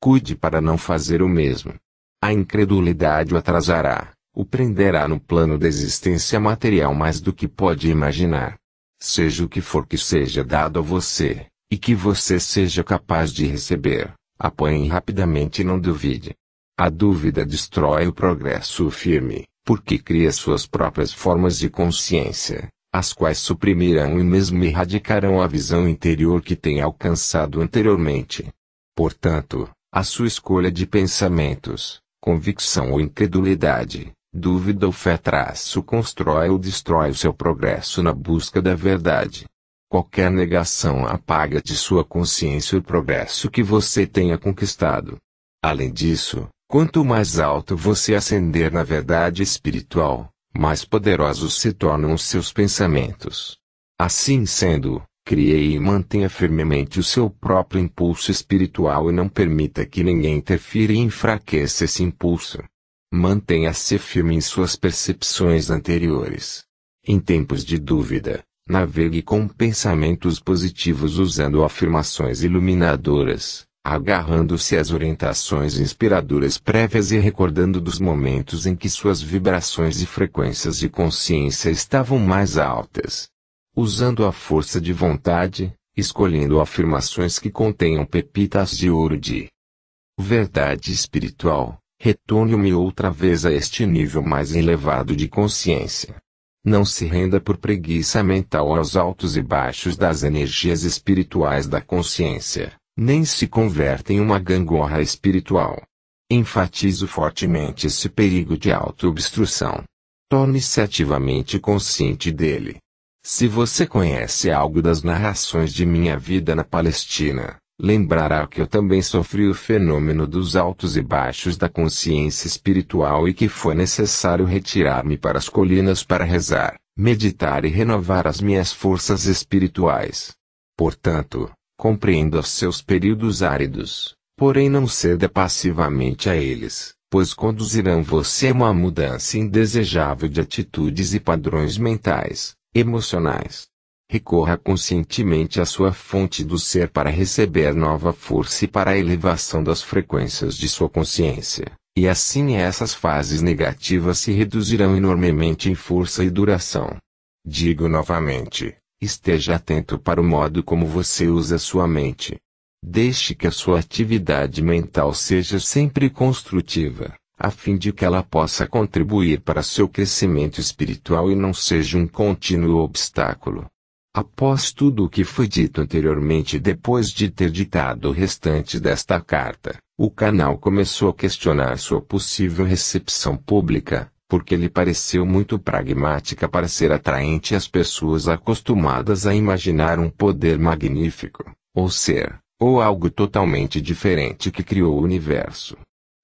Cuide para não fazer o mesmo. A incredulidade o atrasará, o prenderá no plano da existência material mais do que pode imaginar. Seja o que for que seja dado a você, e que você seja capaz de receber, apanhe rapidamente e não duvide. A dúvida destrói o progresso firme, porque cria suas próprias formas de consciência, as quais suprimirão e mesmo erradicarão a visão interior que tem alcançado anteriormente. Portanto, a sua escolha de pensamentos, convicção ou incredulidade, dúvida ou fé traço constrói ou destrói o seu progresso na busca da verdade. Qualquer negação apaga de sua consciência o progresso que você tenha conquistado. Além disso, quanto mais alto você ascender na verdade espiritual, mais poderosos se tornam os seus pensamentos. Assim sendo, Crie e mantenha firmemente o seu próprio impulso espiritual e não permita que ninguém interfira e enfraqueça esse impulso. Mantenha-se firme em suas percepções anteriores. Em tempos de dúvida, navegue com pensamentos positivos usando afirmações iluminadoras, agarrando-se às orientações inspiradoras prévias e recordando dos momentos em que suas vibrações e frequências de consciência estavam mais altas usando a força de vontade, escolhendo afirmações que contenham pepitas de ouro de verdade espiritual, retorne-me outra vez a este nível mais elevado de consciência. Não se renda por preguiça mental aos altos e baixos das energias espirituais da consciência, nem se converta em uma gangorra espiritual. Enfatizo fortemente esse perigo de auto-obstrução. Torne-se ativamente consciente dele. Se você conhece algo das narrações de minha vida na Palestina, lembrará que eu também sofri o fenômeno dos altos e baixos da consciência espiritual e que foi necessário retirar-me para as colinas para rezar, meditar e renovar as minhas forças espirituais. Portanto, compreenda os seus períodos áridos, porém não ceda passivamente a eles, pois conduzirão você a uma mudança indesejável de atitudes e padrões mentais emocionais. Recorra conscientemente à sua fonte do ser para receber nova força e para a elevação das frequências de sua consciência, e assim essas fases negativas se reduzirão enormemente em força e duração. Digo novamente, esteja atento para o modo como você usa sua mente. Deixe que a sua atividade mental seja sempre construtiva, a fim de que ela possa contribuir para seu crescimento espiritual e não seja um contínuo obstáculo. Após tudo o que foi dito anteriormente, depois de ter ditado o restante desta carta, o canal começou a questionar sua possível recepção pública, porque lhe pareceu muito pragmática para ser atraente às pessoas acostumadas a imaginar um poder magnífico, ou ser, ou algo totalmente diferente que criou o universo.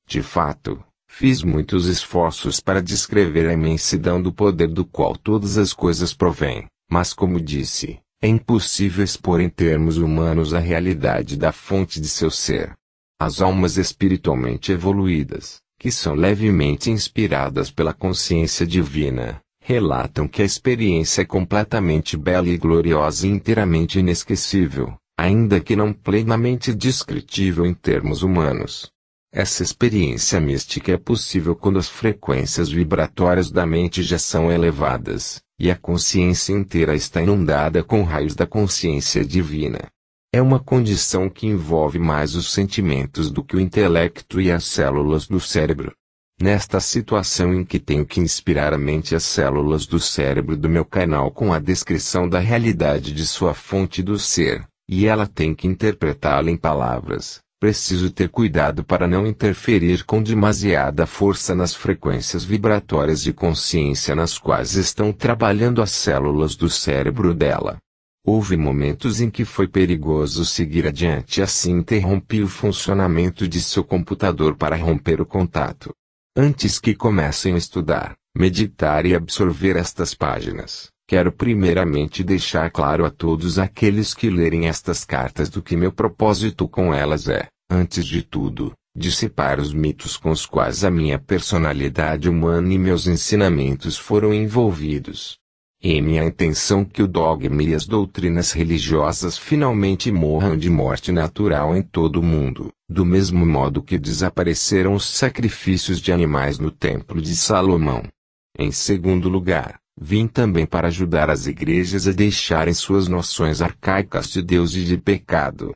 De fato, Fiz muitos esforços para descrever a imensidão do poder do qual todas as coisas provêm, mas como disse, é impossível expor em termos humanos a realidade da fonte de seu ser. As almas espiritualmente evoluídas, que são levemente inspiradas pela consciência divina, relatam que a experiência é completamente bela e gloriosa e inteiramente inesquecível, ainda que não plenamente descritível em termos humanos. Essa experiência mística é possível quando as frequências vibratórias da mente já são elevadas, e a consciência inteira está inundada com raios da consciência divina. É uma condição que envolve mais os sentimentos do que o intelecto e as células do cérebro. Nesta situação em que tenho que inspirar a mente e as células do cérebro do meu canal com a descrição da realidade de sua fonte do ser, e ela tem que interpretá-la em palavras, preciso ter cuidado para não interferir com demasiada força nas frequências vibratórias de consciência nas quais estão trabalhando as células do cérebro dela. Houve momentos em que foi perigoso seguir adiante assim interrompi o funcionamento de seu computador para romper o contato. Antes que comecem a estudar, meditar e absorver estas páginas, quero primeiramente deixar claro a todos aqueles que lerem estas cartas do que meu propósito com elas é antes de tudo, dissipar os mitos com os quais a minha personalidade humana e meus ensinamentos foram envolvidos. E minha intenção que o dogma e as doutrinas religiosas finalmente morram de morte natural em todo o mundo, do mesmo modo que desapareceram os sacrifícios de animais no Templo de Salomão. Em segundo lugar, vim também para ajudar as igrejas a deixarem suas noções arcaicas de Deus e de pecado,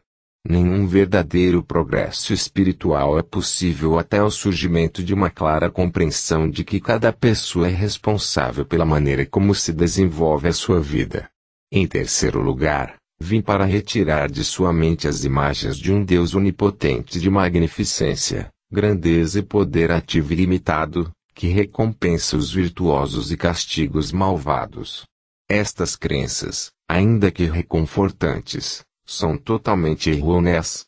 Nenhum verdadeiro progresso espiritual é possível até o surgimento de uma clara compreensão de que cada pessoa é responsável pela maneira como se desenvolve a sua vida. Em terceiro lugar, vim para retirar de sua mente as imagens de um Deus onipotente de magnificência, grandeza e poder ativo limitado, que recompensa os virtuosos e castiga os malvados. Estas crenças, ainda que reconfortantes, são totalmente errôneas.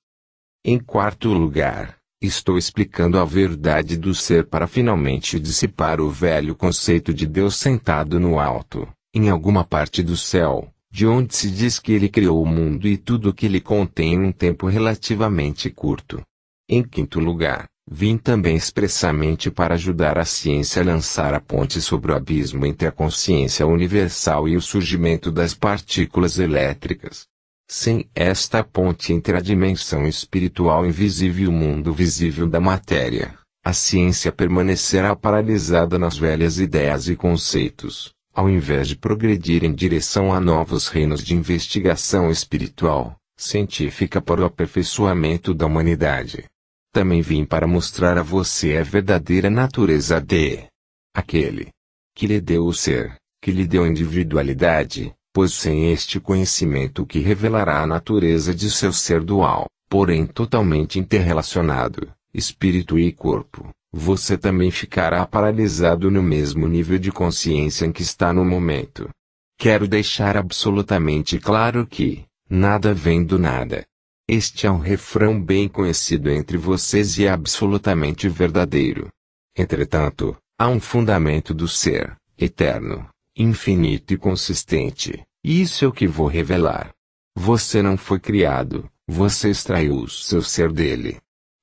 Em quarto lugar, estou explicando a verdade do ser para finalmente dissipar o velho conceito de Deus sentado no alto, em alguma parte do céu, de onde se diz que ele criou o mundo e tudo o que lhe contém em um tempo relativamente curto. Em quinto lugar, vim também expressamente para ajudar a ciência a lançar a ponte sobre o abismo entre a consciência universal e o surgimento das partículas elétricas. Sem esta ponte entre a dimensão espiritual invisível e o mundo visível da matéria, a ciência permanecerá paralisada nas velhas ideias e conceitos, ao invés de progredir em direção a novos reinos de investigação espiritual, científica para o aperfeiçoamento da humanidade. Também vim para mostrar a você a verdadeira natureza de aquele que lhe deu o ser, que lhe deu individualidade, pois sem este conhecimento que revelará a natureza de seu ser dual, porém totalmente interrelacionado, espírito e corpo, você também ficará paralisado no mesmo nível de consciência em que está no momento. Quero deixar absolutamente claro que, nada vem do nada. Este é um refrão bem conhecido entre vocês e é absolutamente verdadeiro. Entretanto, há um fundamento do ser, eterno, infinito e consistente, isso é o que vou revelar. Você não foi criado, você extraiu o seu ser dele.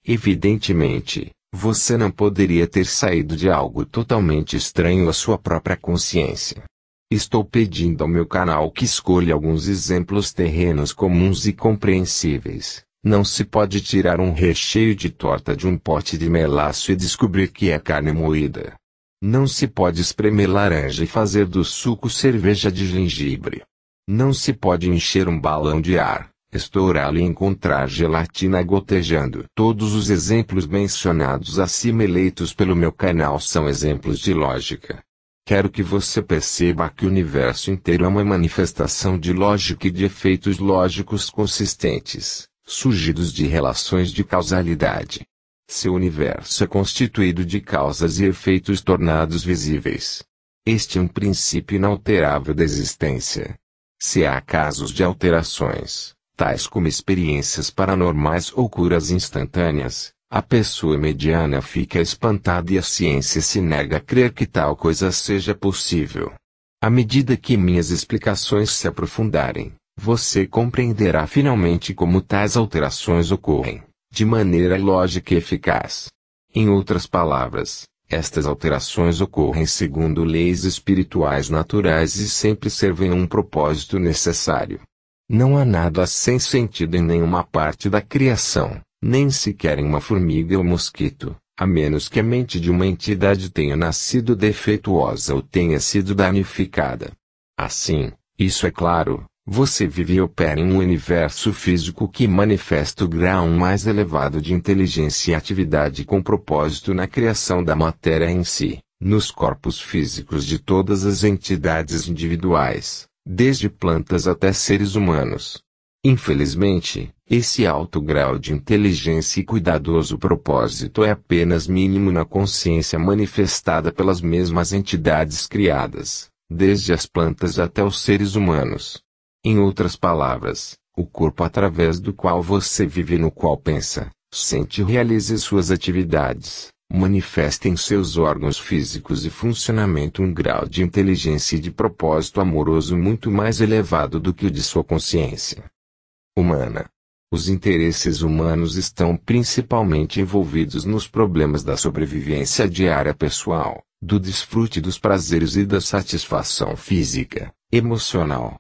Evidentemente, você não poderia ter saído de algo totalmente estranho à sua própria consciência. Estou pedindo ao meu canal que escolha alguns exemplos terrenos comuns e compreensíveis. Não se pode tirar um recheio de torta de um pote de melaço e descobrir que é carne moída. Não se pode espremer laranja e fazer do suco cerveja de gengibre. Não se pode encher um balão de ar, estourá-lo e encontrar gelatina gotejando. Todos os exemplos mencionados acima eleitos pelo meu canal são exemplos de lógica. Quero que você perceba que o universo inteiro é uma manifestação de lógica e de efeitos lógicos consistentes, surgidos de relações de causalidade. Seu universo é constituído de causas e efeitos tornados visíveis. Este é um princípio inalterável da existência. Se há casos de alterações, tais como experiências paranormais ou curas instantâneas, a pessoa mediana fica espantada e a ciência se nega a crer que tal coisa seja possível. À medida que minhas explicações se aprofundarem, você compreenderá finalmente como tais alterações ocorrem de maneira lógica e eficaz. Em outras palavras, estas alterações ocorrem segundo leis espirituais naturais e sempre servem a um propósito necessário. Não há nada sem sentido em nenhuma parte da criação, nem sequer em uma formiga ou mosquito, a menos que a mente de uma entidade tenha nascido defeituosa ou tenha sido danificada. Assim, isso é claro, você vive e opera em um universo físico que manifesta o grau mais elevado de inteligência e atividade com propósito na criação da matéria em si, nos corpos físicos de todas as entidades individuais, desde plantas até seres humanos. Infelizmente, esse alto grau de inteligência e cuidadoso propósito é apenas mínimo na consciência manifestada pelas mesmas entidades criadas, desde as plantas até os seres humanos. Em outras palavras, o corpo através do qual você vive e no qual pensa, sente e realiza suas atividades, manifesta em seus órgãos físicos e funcionamento um grau de inteligência e de propósito amoroso muito mais elevado do que o de sua consciência humana. Os interesses humanos estão principalmente envolvidos nos problemas da sobrevivência diária pessoal, do desfrute dos prazeres e da satisfação física, emocional,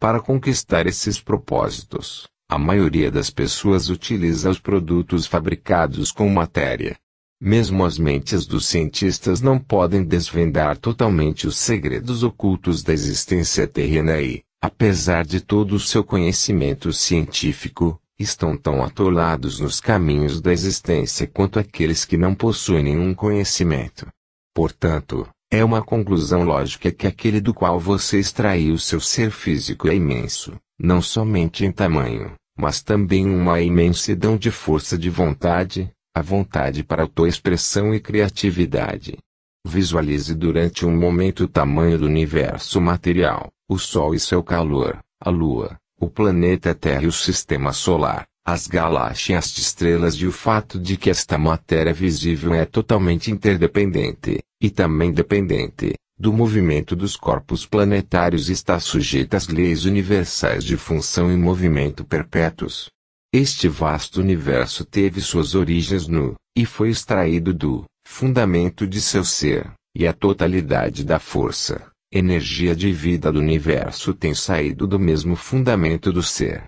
para conquistar esses propósitos, a maioria das pessoas utiliza os produtos fabricados com matéria. Mesmo as mentes dos cientistas não podem desvendar totalmente os segredos ocultos da existência terrena e, apesar de todo o seu conhecimento científico, estão tão atolados nos caminhos da existência quanto aqueles que não possuem nenhum conhecimento. Portanto, é uma conclusão lógica que aquele do qual você extraiu seu ser físico é imenso, não somente em tamanho, mas também uma imensidão de força de vontade, a vontade para autoexpressão e criatividade. Visualize durante um momento o tamanho do universo material, o Sol e seu calor, a Lua, o planeta Terra e o sistema solar, as galáxias de estrelas e o fato de que esta matéria visível é totalmente interdependente e também dependente, do movimento dos corpos planetários está sujeita às leis universais de função e movimento perpétuos. Este vasto universo teve suas origens no, e foi extraído do, fundamento de seu ser, e a totalidade da força, energia de vida do universo tem saído do mesmo fundamento do ser.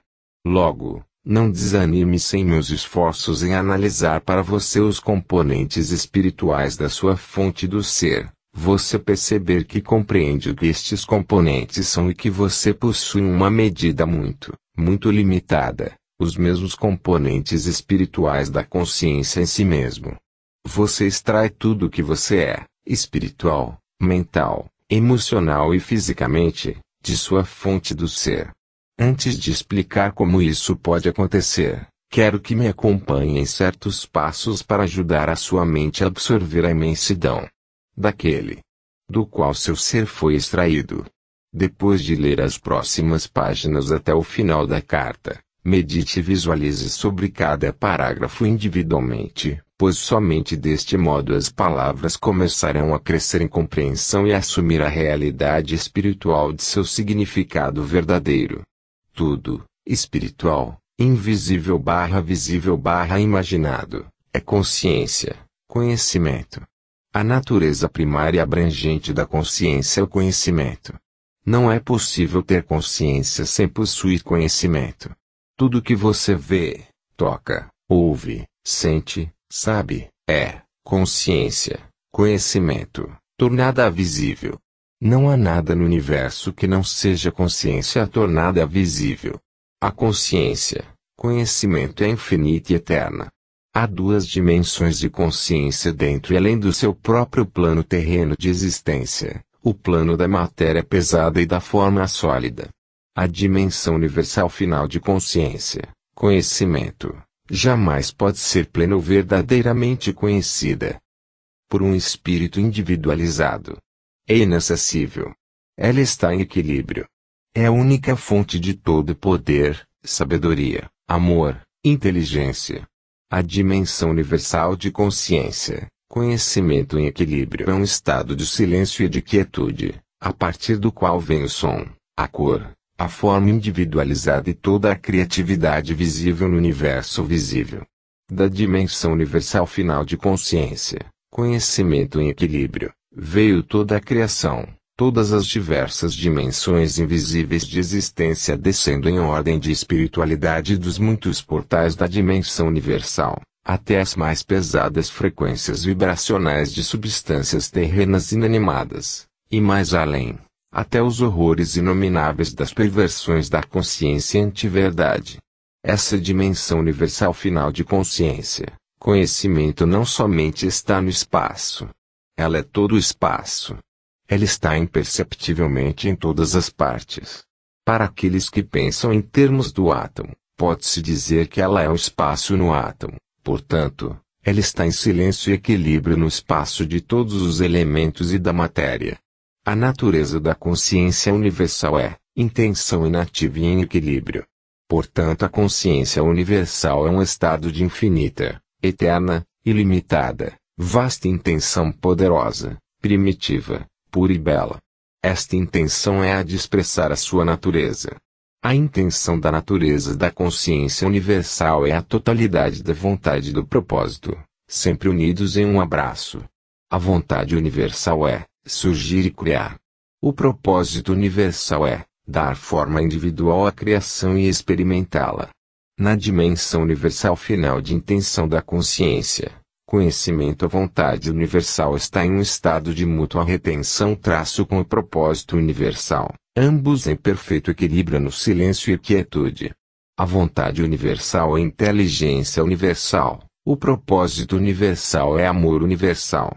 Logo, não desanime sem meus esforços em analisar para você os componentes espirituais da sua fonte do ser. Você perceber que compreende o que estes componentes são e que você possui uma medida muito, muito limitada, os mesmos componentes espirituais da consciência em si mesmo. Você extrai tudo o que você é, espiritual, mental, emocional e fisicamente, de sua fonte do ser. Antes de explicar como isso pode acontecer, quero que me acompanhe em certos passos para ajudar a sua mente a absorver a imensidão daquele do qual seu ser foi extraído. Depois de ler as próximas páginas até o final da carta, medite e visualize sobre cada parágrafo individualmente, pois somente deste modo as palavras começarão a crescer em compreensão e assumir a realidade espiritual de seu significado verdadeiro tudo, espiritual, invisível barra visível barra imaginado, é consciência, conhecimento. A natureza primária abrangente da consciência é o conhecimento. Não é possível ter consciência sem possuir conhecimento. Tudo que você vê, toca, ouve, sente, sabe, é consciência, conhecimento, tornada visível. Não há nada no universo que não seja consciência tornada visível. A consciência, conhecimento é infinita e eterna. Há duas dimensões de consciência dentro e além do seu próprio plano terreno de existência, o plano da matéria é pesada e da forma sólida. A dimensão universal final de consciência, conhecimento, jamais pode ser plena ou verdadeiramente conhecida por um espírito individualizado é inacessível. Ela está em equilíbrio. É a única fonte de todo poder, sabedoria, amor, inteligência. A dimensão universal de consciência, conhecimento em equilíbrio é um estado de silêncio e de quietude, a partir do qual vem o som, a cor, a forma individualizada e toda a criatividade visível no universo visível. Da dimensão universal final de consciência, conhecimento em equilíbrio, Veio toda a criação, todas as diversas dimensões invisíveis de existência descendo em ordem de espiritualidade dos muitos portais da dimensão universal, até as mais pesadas frequências vibracionais de substâncias terrenas inanimadas, e mais além, até os horrores inomináveis das perversões da consciência antiverdade. Essa dimensão universal final de consciência, conhecimento não somente está no espaço, ela é todo o espaço. Ela está imperceptivelmente em todas as partes. Para aqueles que pensam em termos do átomo, pode-se dizer que ela é o espaço no átomo, portanto, ela está em silêncio e equilíbrio no espaço de todos os elementos e da matéria. A natureza da consciência universal é intenção inativa e em equilíbrio. Portanto, a consciência universal é um estado de infinita, eterna, ilimitada, Vasta intenção poderosa, primitiva, pura e bela. Esta intenção é a de expressar a sua natureza. A intenção da natureza da consciência universal é a totalidade da vontade e do propósito, sempre unidos em um abraço. A vontade universal é surgir e criar. O propósito universal é dar forma individual à criação e experimentá-la. Na dimensão universal final de intenção da consciência, Conhecimento a vontade universal está em um estado de mútua retenção traço com o propósito universal, ambos em perfeito equilíbrio no silêncio e quietude. A vontade universal é inteligência universal, o propósito universal é amor universal.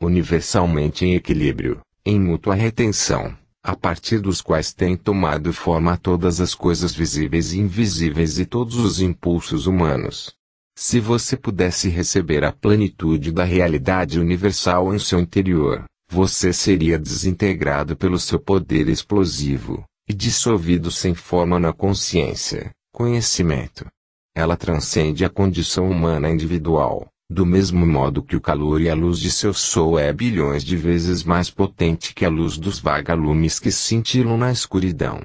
Universalmente em equilíbrio, em mútua retenção, a partir dos quais têm tomado forma todas as coisas visíveis e invisíveis e todos os impulsos humanos. Se você pudesse receber a plenitude da realidade universal em seu interior, você seria desintegrado pelo seu poder explosivo, e dissolvido sem forma na consciência, conhecimento. Ela transcende a condição humana individual, do mesmo modo que o calor e a luz de seu sol é bilhões de vezes mais potente que a luz dos vagalumes que cintilam na escuridão.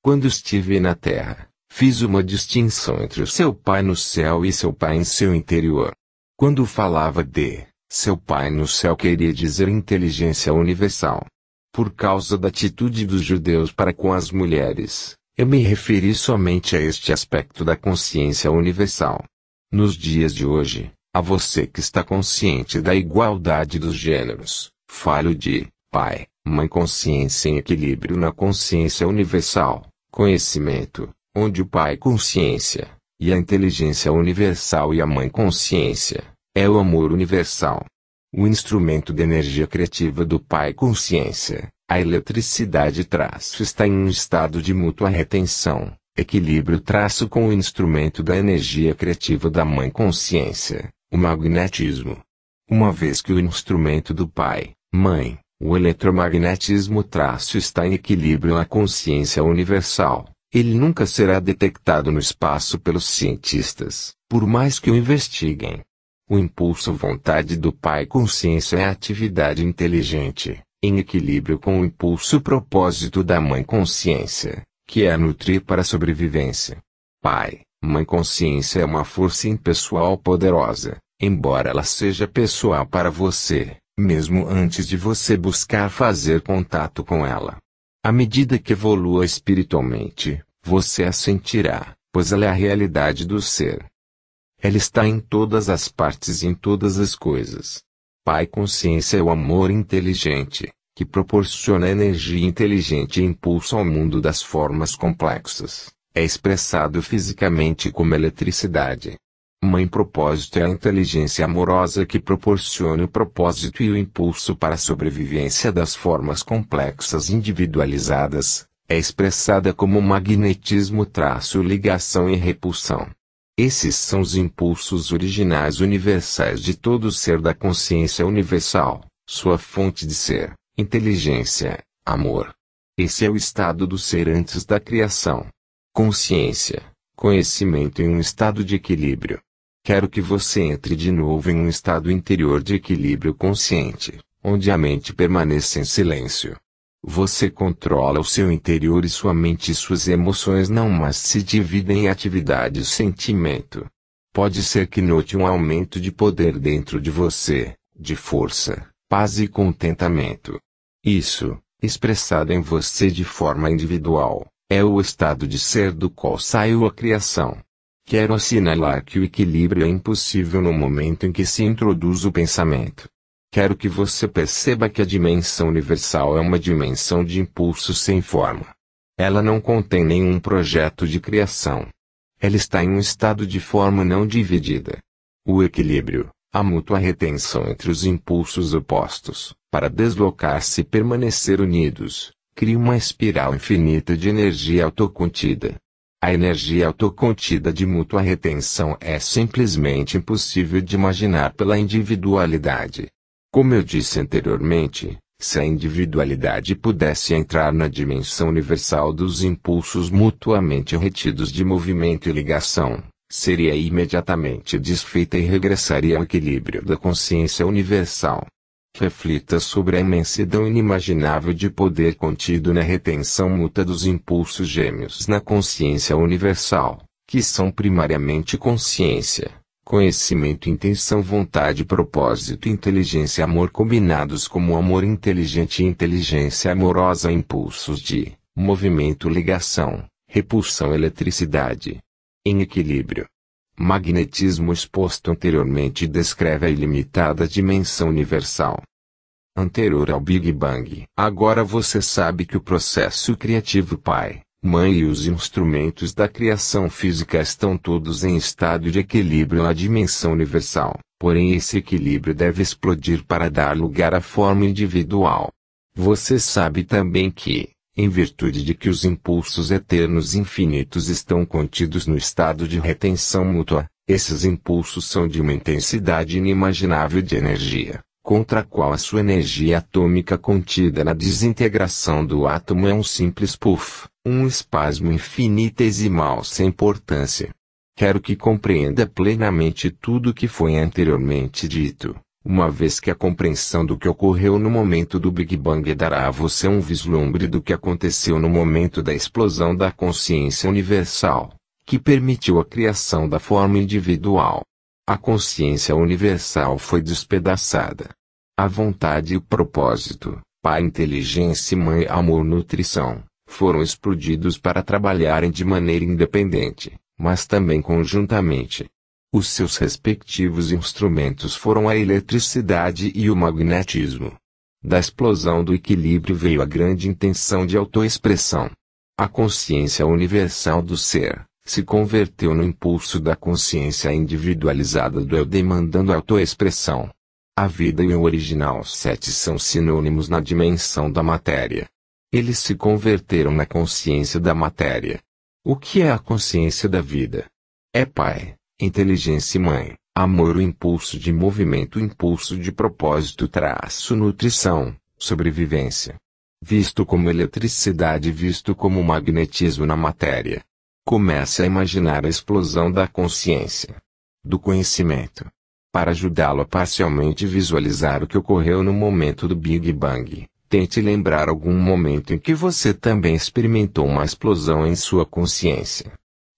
Quando estive na Terra, Fiz uma distinção entre o seu pai no céu e seu pai em seu interior. Quando falava de seu pai no céu queria dizer inteligência universal. Por causa da atitude dos judeus para com as mulheres, eu me referi somente a este aspecto da consciência universal. Nos dias de hoje, a você que está consciente da igualdade dos gêneros, falo de pai, mãe consciência em equilíbrio na consciência universal, conhecimento, onde o pai consciência, e a inteligência universal e a mãe consciência, é o amor universal. O instrumento de energia criativa do pai consciência, a eletricidade traço está em um estado de mútua retenção, equilíbrio traço com o instrumento da energia criativa da mãe consciência, o magnetismo. Uma vez que o instrumento do pai, mãe, o eletromagnetismo traço está em equilíbrio à consciência universal ele nunca será detectado no espaço pelos cientistas, por mais que o investiguem. O impulso vontade do pai consciência é a atividade inteligente, em equilíbrio com o impulso propósito da mãe consciência, que é a nutrir para a sobrevivência. Pai, mãe consciência é uma força impessoal poderosa, embora ela seja pessoal para você, mesmo antes de você buscar fazer contato com ela. À medida que evolua espiritualmente, você a sentirá, pois ela é a realidade do ser. Ela está em todas as partes e em todas as coisas. Pai Consciência é o amor inteligente, que proporciona energia inteligente e impulso ao mundo das formas complexas. É expressado fisicamente como eletricidade, Mãe propósito é a inteligência amorosa que proporciona o propósito e o impulso para a sobrevivência das formas complexas individualizadas, é expressada como magnetismo traço ligação e repulsão. Esses são os impulsos originais universais de todo ser da consciência universal, sua fonte de ser, inteligência, amor. Esse é o estado do ser antes da criação. Consciência, conhecimento em um estado de equilíbrio Quero que você entre de novo em um estado interior de equilíbrio consciente, onde a mente permaneça em silêncio. Você controla o seu interior e sua mente e suas emoções não mais se dividem em atividade e sentimento. Pode ser que note um aumento de poder dentro de você, de força, paz e contentamento. Isso, expressado em você de forma individual, é o estado de ser do qual saiu a criação. Quero assinalar que o equilíbrio é impossível no momento em que se introduz o pensamento. Quero que você perceba que a dimensão universal é uma dimensão de impulso sem forma. Ela não contém nenhum projeto de criação. Ela está em um estado de forma não dividida. O equilíbrio, a mútua retenção entre os impulsos opostos, para deslocar-se e permanecer unidos, cria uma espiral infinita de energia autocontida, a energia autocontida de mútua retenção é simplesmente impossível de imaginar pela individualidade. Como eu disse anteriormente, se a individualidade pudesse entrar na dimensão universal dos impulsos mutuamente retidos de movimento e ligação, seria imediatamente desfeita e regressaria ao equilíbrio da consciência universal reflita sobre a imensidão inimaginável de poder contido na retenção mútua dos impulsos gêmeos na consciência universal, que são primariamente consciência, conhecimento, intenção, vontade, propósito, inteligência, amor combinados como amor inteligente e inteligência amorosa, impulsos de movimento, ligação, repulsão, eletricidade. Em equilíbrio, Magnetismo exposto anteriormente descreve a ilimitada dimensão universal anterior ao Big Bang. Agora você sabe que o processo criativo pai, mãe e os instrumentos da criação física estão todos em estado de equilíbrio na dimensão universal. Porém, esse equilíbrio deve explodir para dar lugar à forma individual. Você sabe também que, em virtude de que os impulsos eternos infinitos estão contidos no estado de retenção mútua, esses impulsos são de uma intensidade inimaginável de energia, contra a qual a sua energia atômica contida na desintegração do átomo é um simples puff, um espasmo infinitesimal sem importância. Quero que compreenda plenamente tudo o que foi anteriormente dito, uma vez que a compreensão do que ocorreu no momento do Big Bang dará a você um vislumbre do que aconteceu no momento da explosão da consciência universal, que permitiu a criação da forma individual. A consciência universal foi despedaçada. A vontade e o propósito, pai inteligência e mãe amor nutrição, foram explodidos para trabalharem de maneira independente, mas também conjuntamente, os seus respectivos instrumentos foram a eletricidade e o magnetismo. Da explosão do equilíbrio veio a grande intenção de autoexpressão. A consciência universal do ser se converteu no impulso da consciência individualizada do eu demandando autoexpressão. A vida e o original sete são sinônimos na dimensão da matéria. Eles se converteram na consciência da matéria. O que é a consciência da vida? É Pai inteligência mãe, amor o impulso de movimento o impulso de propósito traço nutrição, sobrevivência. Visto como eletricidade visto como magnetismo na matéria. Comece a imaginar a explosão da consciência. Do conhecimento. Para ajudá-lo a parcialmente visualizar o que ocorreu no momento do Big Bang, tente lembrar algum momento em que você também experimentou uma explosão em sua consciência.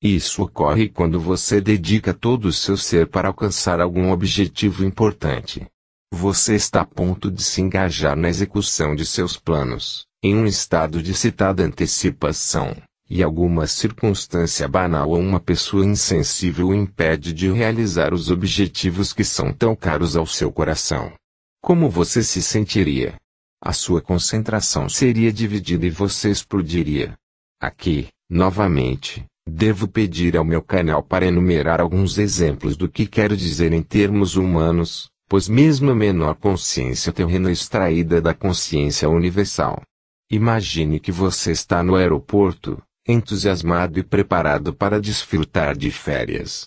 Isso ocorre quando você dedica todo o seu ser para alcançar algum objetivo importante. Você está a ponto de se engajar na execução de seus planos, em um estado de citada antecipação, e alguma circunstância banal ou uma pessoa insensível o impede de realizar os objetivos que são tão caros ao seu coração. Como você se sentiria? A sua concentração seria dividida e você explodiria. Aqui, novamente, Devo pedir ao meu canal para enumerar alguns exemplos do que quero dizer em termos humanos, pois mesmo a menor consciência terrena é extraída da consciência universal. Imagine que você está no aeroporto, entusiasmado e preparado para desfrutar de férias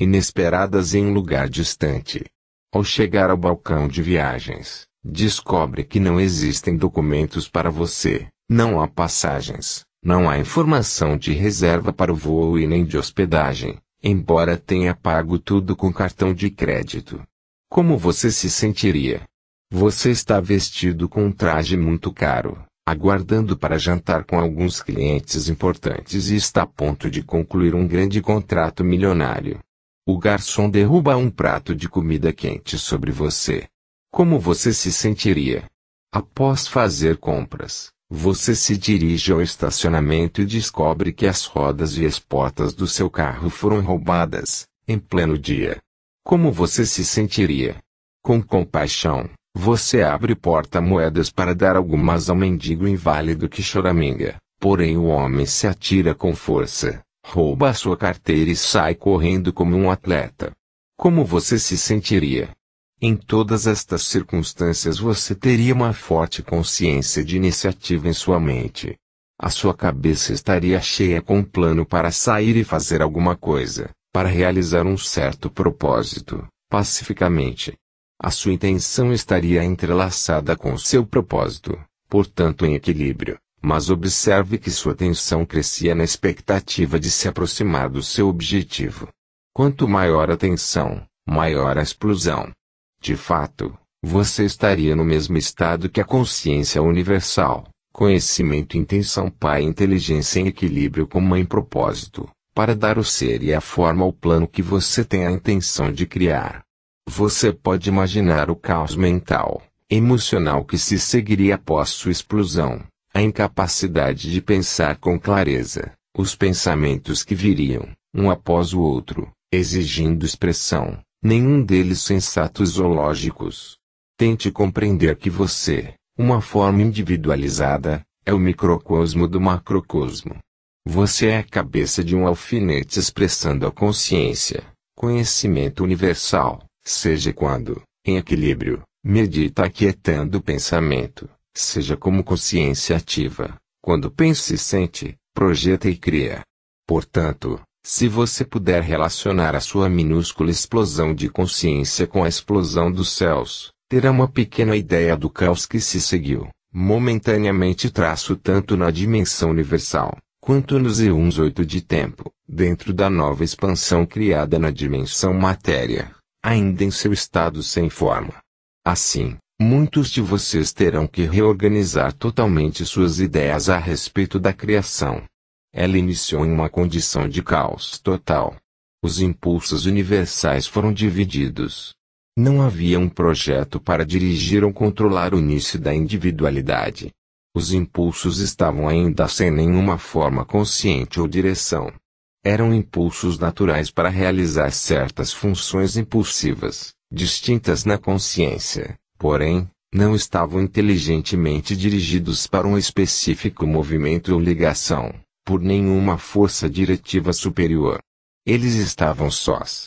inesperadas em um lugar distante. Ao chegar ao balcão de viagens, descobre que não existem documentos para você, não há passagens, não há informação de reserva para o voo e nem de hospedagem, embora tenha pago tudo com cartão de crédito. Como você se sentiria? Você está vestido com um traje muito caro, aguardando para jantar com alguns clientes importantes e está a ponto de concluir um grande contrato milionário. O garçom derruba um prato de comida quente sobre você. Como você se sentiria? Após fazer compras, você se dirige ao estacionamento e descobre que as rodas e as portas do seu carro foram roubadas, em pleno dia. Como você se sentiria? Com compaixão, você abre porta-moedas para dar algumas ao mendigo inválido que choraminga, porém o homem se atira com força, rouba a sua carteira e sai correndo como um atleta. Como você se sentiria? Em todas estas circunstâncias você teria uma forte consciência de iniciativa em sua mente. A sua cabeça estaria cheia com um plano para sair e fazer alguma coisa, para realizar um certo propósito, pacificamente. A sua intenção estaria entrelaçada com o seu propósito, portanto em equilíbrio, mas observe que sua tensão crescia na expectativa de se aproximar do seu objetivo. Quanto maior a tensão, maior a explosão. De fato, você estaria no mesmo estado que a consciência universal, conhecimento intenção pai inteligência em equilíbrio com mãe propósito, para dar o ser e a forma ao plano que você tem a intenção de criar. Você pode imaginar o caos mental, emocional que se seguiria após sua explosão, a incapacidade de pensar com clareza, os pensamentos que viriam, um após o outro, exigindo expressão, nenhum deles sensatos ou lógicos. Tente compreender que você, uma forma individualizada, é o microcosmo do macrocosmo. Você é a cabeça de um alfinete expressando a consciência, conhecimento universal, seja quando, em equilíbrio, medita aquietando o pensamento, seja como consciência ativa, quando pensa e sente, projeta e cria. Portanto, se você puder relacionar a sua minúscula explosão de consciência com a explosão dos céus, terá uma pequena ideia do caos que se seguiu, momentaneamente traço tanto na dimensão universal, quanto nos eons oito de tempo, dentro da nova expansão criada na dimensão matéria, ainda em seu estado sem forma. Assim, muitos de vocês terão que reorganizar totalmente suas ideias a respeito da criação ela iniciou em uma condição de caos total. Os impulsos universais foram divididos. Não havia um projeto para dirigir ou controlar o início da individualidade. Os impulsos estavam ainda sem nenhuma forma consciente ou direção. Eram impulsos naturais para realizar certas funções impulsivas, distintas na consciência, porém, não estavam inteligentemente dirigidos para um específico movimento ou ligação por nenhuma força diretiva superior. Eles estavam sós.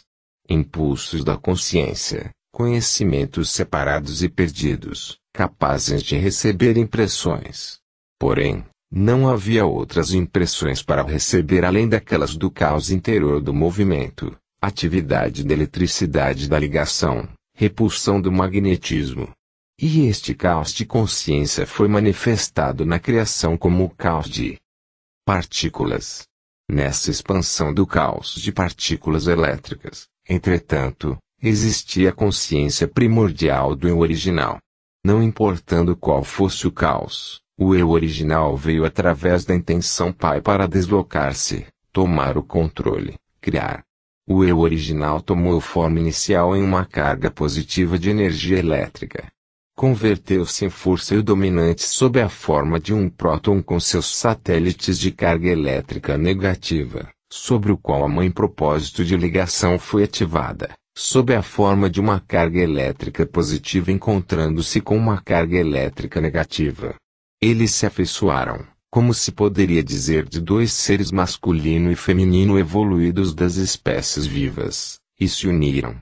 Impulsos da consciência, conhecimentos separados e perdidos, capazes de receber impressões. Porém, não havia outras impressões para receber além daquelas do caos interior do movimento, atividade da eletricidade da ligação, repulsão do magnetismo. E este caos de consciência foi manifestado na criação como o caos de partículas. Nessa expansão do caos de partículas elétricas, entretanto, existia a consciência primordial do eu original. Não importando qual fosse o caos, o eu original veio através da intenção pai para deslocar-se, tomar o controle, criar. O eu original tomou forma inicial em uma carga positiva de energia elétrica, converteu-se em força e dominante sob a forma de um próton com seus satélites de carga elétrica negativa, sobre o qual a mãe propósito de ligação foi ativada, sob a forma de uma carga elétrica positiva encontrando-se com uma carga elétrica negativa. Eles se afeiçoaram, como se poderia dizer de dois seres masculino e feminino evoluídos das espécies vivas, e se uniram,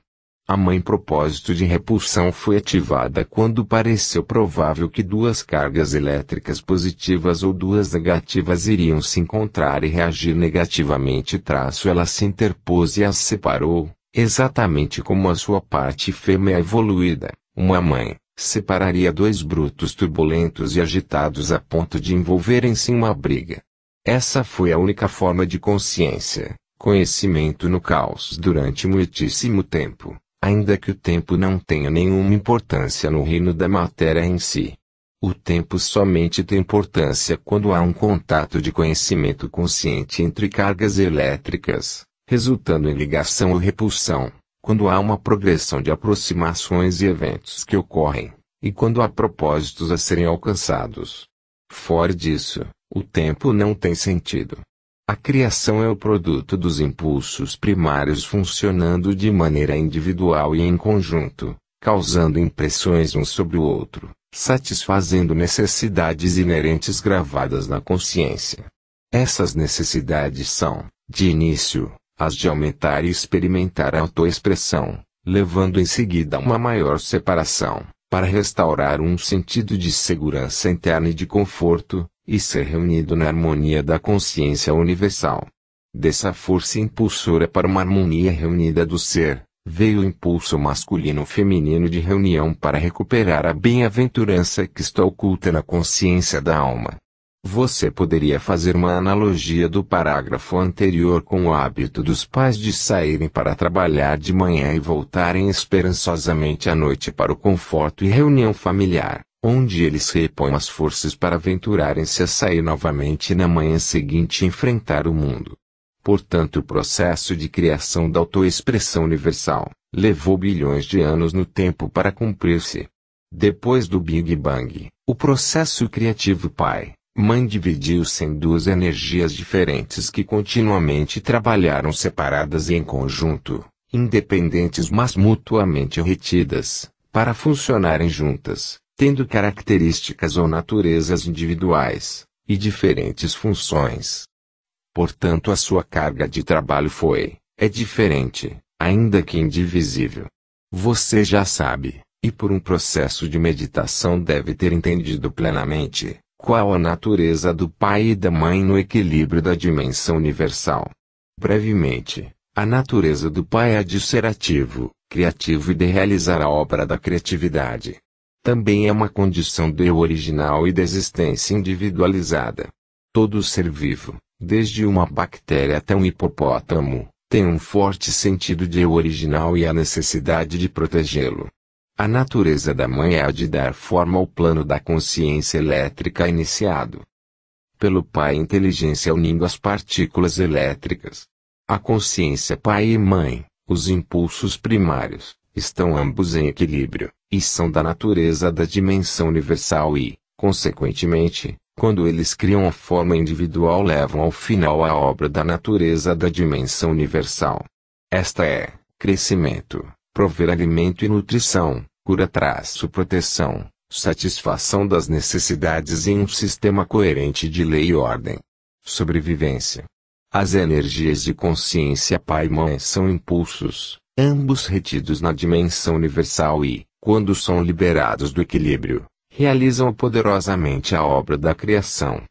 a mãe propósito de repulsão foi ativada quando pareceu provável que duas cargas elétricas positivas ou duas negativas iriam se encontrar e reagir negativamente traço ela se interpôs e as separou, exatamente como a sua parte fêmea evoluída, uma mãe, separaria dois brutos turbulentos e agitados a ponto de envolverem-se em uma briga. Essa foi a única forma de consciência, conhecimento no caos durante muitíssimo tempo ainda que o tempo não tenha nenhuma importância no reino da matéria em si. O tempo somente tem importância quando há um contato de conhecimento consciente entre cargas elétricas, resultando em ligação ou repulsão, quando há uma progressão de aproximações e eventos que ocorrem, e quando há propósitos a serem alcançados. Fora disso, o tempo não tem sentido. A criação é o produto dos impulsos primários funcionando de maneira individual e em conjunto, causando impressões um sobre o outro, satisfazendo necessidades inerentes gravadas na consciência. Essas necessidades são, de início, as de aumentar e experimentar a autoexpressão, levando em seguida a uma maior separação, para restaurar um sentido de segurança interna e de conforto, e ser reunido na harmonia da consciência universal. Dessa força impulsora para uma harmonia reunida do ser, veio o impulso masculino-feminino de reunião para recuperar a bem-aventurança que está oculta na consciência da alma. Você poderia fazer uma analogia do parágrafo anterior com o hábito dos pais de saírem para trabalhar de manhã e voltarem esperançosamente à noite para o conforto e reunião familiar onde eles repõem as forças para aventurarem-se a sair novamente na manhã seguinte e enfrentar o mundo. Portanto, o processo de criação da autoexpressão universal levou bilhões de anos no tempo para cumprir-se. Depois do Big Bang, o processo criativo pai, mãe dividiu-se em duas energias diferentes que continuamente trabalharam separadas e em conjunto, independentes mas mutuamente retidas, para funcionarem juntas, tendo características ou naturezas individuais, e diferentes funções. Portanto, a sua carga de trabalho foi, é diferente, ainda que indivisível. Você já sabe, e por um processo de meditação deve ter entendido plenamente, qual a natureza do pai e da mãe no equilíbrio da dimensão universal. Brevemente, a natureza do pai é a de ser ativo, criativo e de realizar a obra da criatividade, também é uma condição do eu original e da existência individualizada. Todo ser vivo, desde uma bactéria até um hipopótamo, tem um forte sentido de eu original e a necessidade de protegê-lo. A natureza da mãe é a de dar forma ao plano da consciência elétrica iniciado. Pelo pai, inteligência unindo as partículas elétricas. A consciência pai e mãe, os impulsos primários, estão ambos em equilíbrio, e são da natureza da dimensão universal e, consequentemente, quando eles criam a forma individual levam ao final a obra da natureza da dimensão universal. Esta é crescimento, prover alimento e nutrição, cura traço proteção, satisfação das necessidades em um sistema coerente de lei e ordem. Sobrevivência. As energias de consciência pai-mãe e são impulsos, ambos retidos na dimensão universal e, quando são liberados do equilíbrio, realizam poderosamente a obra da criação.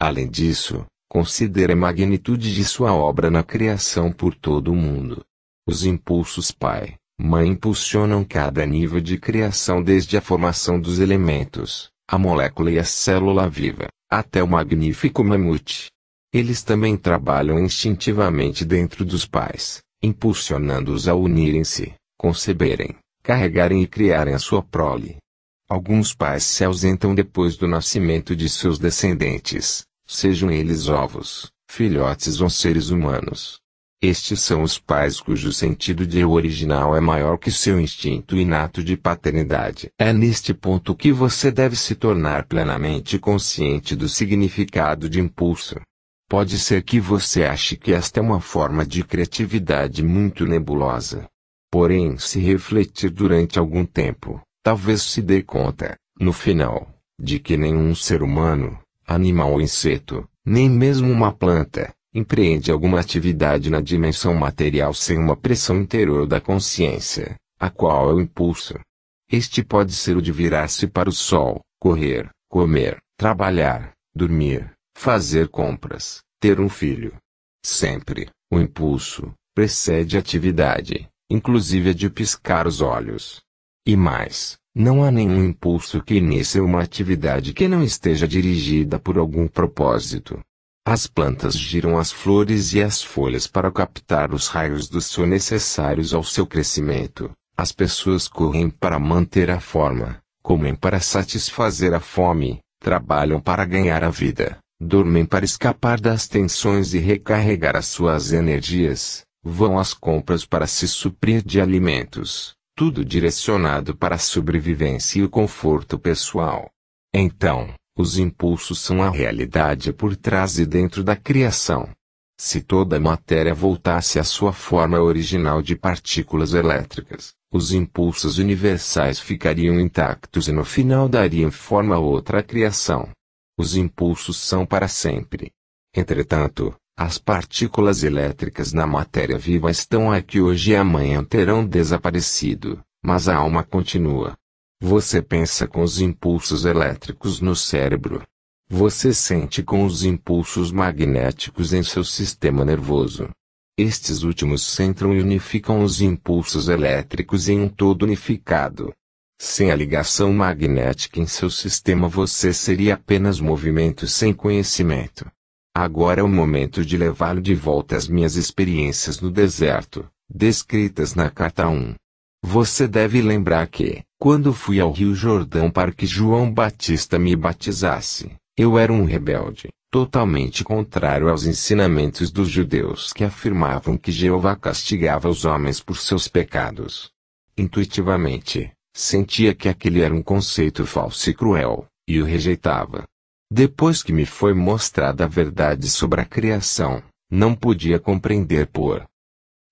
Além disso, considere a magnitude de sua obra na criação por todo o mundo. Os impulsos pai, mãe impulsionam cada nível de criação desde a formação dos elementos, a molécula e a célula viva, até o magnífico mamute. Eles também trabalham instintivamente dentro dos pais, impulsionando-os a unirem-se, conceberem, carregarem e criarem a sua prole. Alguns pais se ausentam depois do nascimento de seus descendentes, sejam eles ovos, filhotes ou seres humanos. Estes são os pais cujo sentido de eu original é maior que seu instinto inato de paternidade. É neste ponto que você deve se tornar plenamente consciente do significado de impulso. Pode ser que você ache que esta é uma forma de criatividade muito nebulosa. Porém, se refletir durante algum tempo, talvez se dê conta, no final, de que nenhum ser humano, animal ou inseto, nem mesmo uma planta, empreende alguma atividade na dimensão material sem uma pressão interior da consciência, a qual é o impulso. Este pode ser o de virar-se para o sol, correr, comer, trabalhar, dormir, fazer compras, ter um filho. Sempre, o impulso precede a atividade, inclusive a de piscar os olhos. E mais, não há nenhum impulso que inicie uma atividade que não esteja dirigida por algum propósito. As plantas giram as flores e as folhas para captar os raios do sol necessários ao seu crescimento. As pessoas correm para manter a forma, comem para satisfazer a fome, trabalham para ganhar a vida, dormem para escapar das tensões e recarregar as suas energias, vão às compras para se suprir de alimentos, tudo direcionado para a sobrevivência e o conforto pessoal. Então, os impulsos são a realidade por trás e dentro da criação. Se toda a matéria voltasse à sua forma original de partículas elétricas, os impulsos universais ficariam intactos e no final dariam forma a outra criação. Os impulsos são para sempre. Entretanto, as partículas elétricas na matéria viva estão aqui hoje e amanhã terão desaparecido, mas a alma continua. Você pensa com os impulsos elétricos no cérebro. Você sente com os impulsos magnéticos em seu sistema nervoso. Estes últimos centram e unificam os impulsos elétricos em um todo unificado, sem a ligação magnética em seu sistema você seria apenas movimento sem conhecimento. Agora é o momento de levá-lo de volta às minhas experiências no deserto, descritas na carta 1. Você deve lembrar que, quando fui ao Rio Jordão para que João Batista me batizasse, eu era um rebelde, totalmente contrário aos ensinamentos dos judeus que afirmavam que Jeová castigava os homens por seus pecados. Intuitivamente, Sentia que aquele era um conceito falso e cruel, e o rejeitava. Depois que me foi mostrada a verdade sobre a criação, não podia compreender por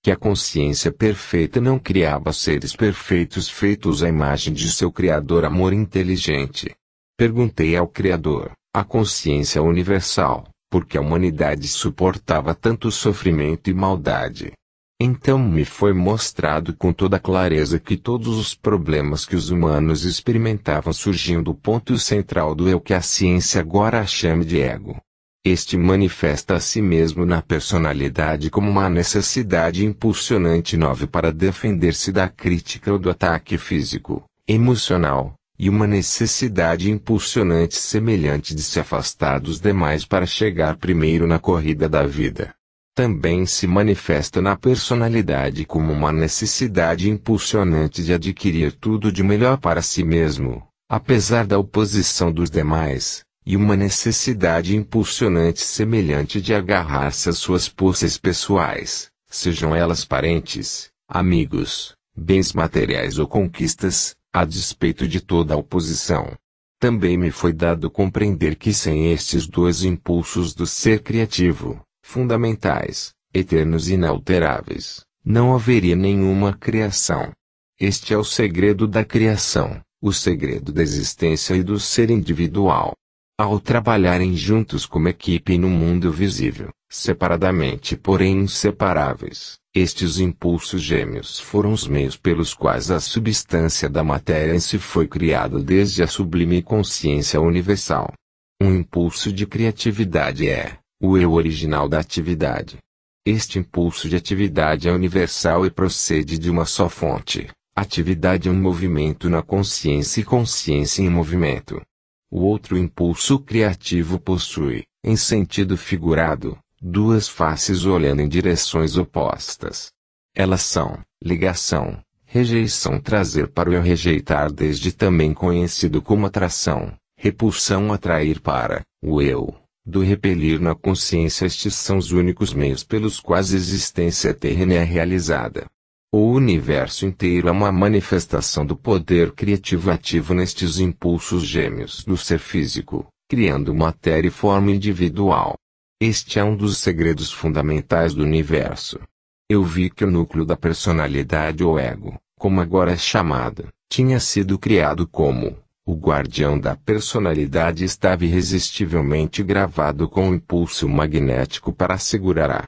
que a consciência perfeita não criava seres perfeitos feitos à imagem de seu Criador amor inteligente. Perguntei ao Criador, a consciência universal, por que a humanidade suportava tanto sofrimento e maldade. Então me foi mostrado com toda clareza que todos os problemas que os humanos experimentavam surgiam do ponto central do eu que a ciência agora chama de ego. Este manifesta a si mesmo na personalidade como uma necessidade impulsionante nova para defender-se da crítica ou do ataque físico, emocional, e uma necessidade impulsionante semelhante de se afastar dos demais para chegar primeiro na corrida da vida também se manifesta na personalidade como uma necessidade impulsionante de adquirir tudo de melhor para si mesmo, apesar da oposição dos demais, e uma necessidade impulsionante semelhante de agarrar-se às suas posses pessoais, sejam elas parentes, amigos, bens materiais ou conquistas, a despeito de toda a oposição. Também me foi dado compreender que sem estes dois impulsos do ser criativo, fundamentais, eternos e inalteráveis, não haveria nenhuma criação. Este é o segredo da criação, o segredo da existência e do ser individual. Ao trabalharem juntos como equipe no mundo visível, separadamente porém inseparáveis, estes impulsos gêmeos foram os meios pelos quais a substância da matéria em si foi criada desde a sublime consciência universal. Um impulso de criatividade é, o eu original da atividade. Este impulso de atividade é universal e procede de uma só fonte. Atividade é um movimento na consciência e consciência em movimento. O outro impulso criativo possui, em sentido figurado, duas faces olhando em direções opostas. Elas são ligação, rejeição, trazer para o eu rejeitar, desde também conhecido como atração, repulsão, atrair para o eu do repelir na consciência estes são os únicos meios pelos quais a existência terrena é realizada. O universo inteiro é uma manifestação do poder criativo ativo nestes impulsos gêmeos do ser físico, criando matéria e forma individual. Este é um dos segredos fundamentais do universo. Eu vi que o núcleo da personalidade ou ego, como agora é chamado, tinha sido criado como o guardião da personalidade estava irresistivelmente gravado com um impulso magnético para assegurar a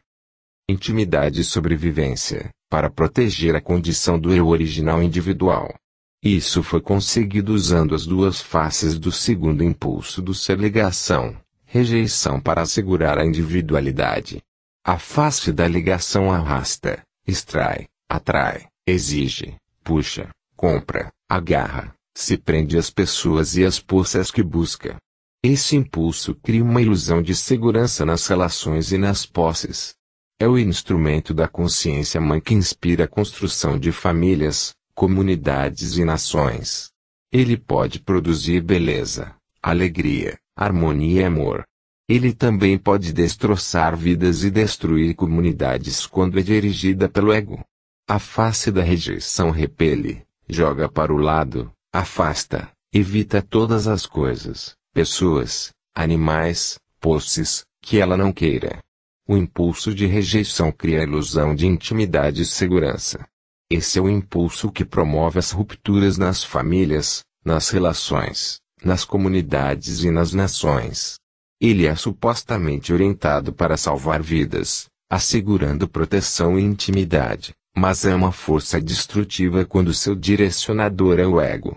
intimidade e sobrevivência, para proteger a condição do eu original individual. Isso foi conseguido usando as duas faces do segundo impulso do ser ligação, rejeição para assegurar a individualidade. A face da ligação arrasta, extrai, atrai, exige, puxa, compra, agarra, se prende às pessoas e às forças que busca. Esse impulso cria uma ilusão de segurança nas relações e nas posses. É o instrumento da consciência mãe que inspira a construção de famílias, comunidades e nações. Ele pode produzir beleza, alegria, harmonia e amor. Ele também pode destroçar vidas e destruir comunidades quando é dirigida pelo ego. A face da rejeição repele, joga para o lado, afasta, evita todas as coisas, pessoas, animais, posses, que ela não queira. O impulso de rejeição cria a ilusão de intimidade e segurança. Esse é o impulso que promove as rupturas nas famílias, nas relações, nas comunidades e nas nações. Ele é supostamente orientado para salvar vidas, assegurando proteção e intimidade, mas é uma força destrutiva quando seu direcionador é o ego.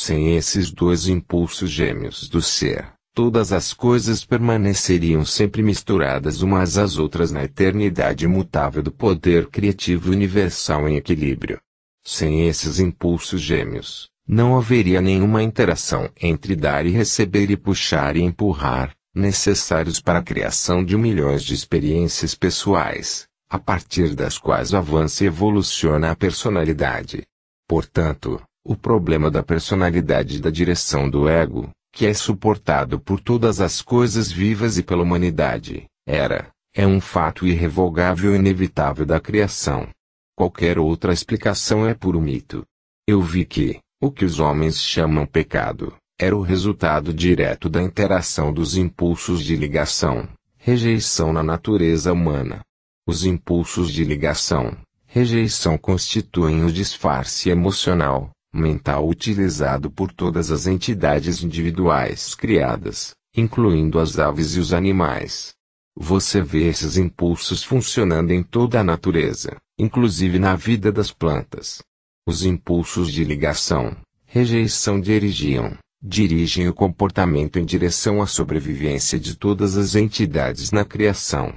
Sem esses dois impulsos gêmeos do ser, todas as coisas permaneceriam sempre misturadas umas às outras na eternidade mutável do poder criativo universal em equilíbrio. Sem esses impulsos gêmeos, não haveria nenhuma interação entre dar e receber e puxar e empurrar, necessários para a criação de milhões de experiências pessoais, a partir das quais avança e evoluciona a personalidade. Portanto, o problema da personalidade e da direção do ego, que é suportado por todas as coisas vivas e pela humanidade, era, é um fato irrevogável e inevitável da criação. Qualquer outra explicação é puro mito. Eu vi que, o que os homens chamam pecado, era o resultado direto da interação dos impulsos de ligação, rejeição na natureza humana. Os impulsos de ligação, rejeição constituem o disfarce emocional, mental utilizado por todas as entidades individuais criadas, incluindo as aves e os animais. Você vê esses impulsos funcionando em toda a natureza, inclusive na vida das plantas. Os impulsos de ligação, rejeição dirigiam, dirigem o comportamento em direção à sobrevivência de todas as entidades na criação.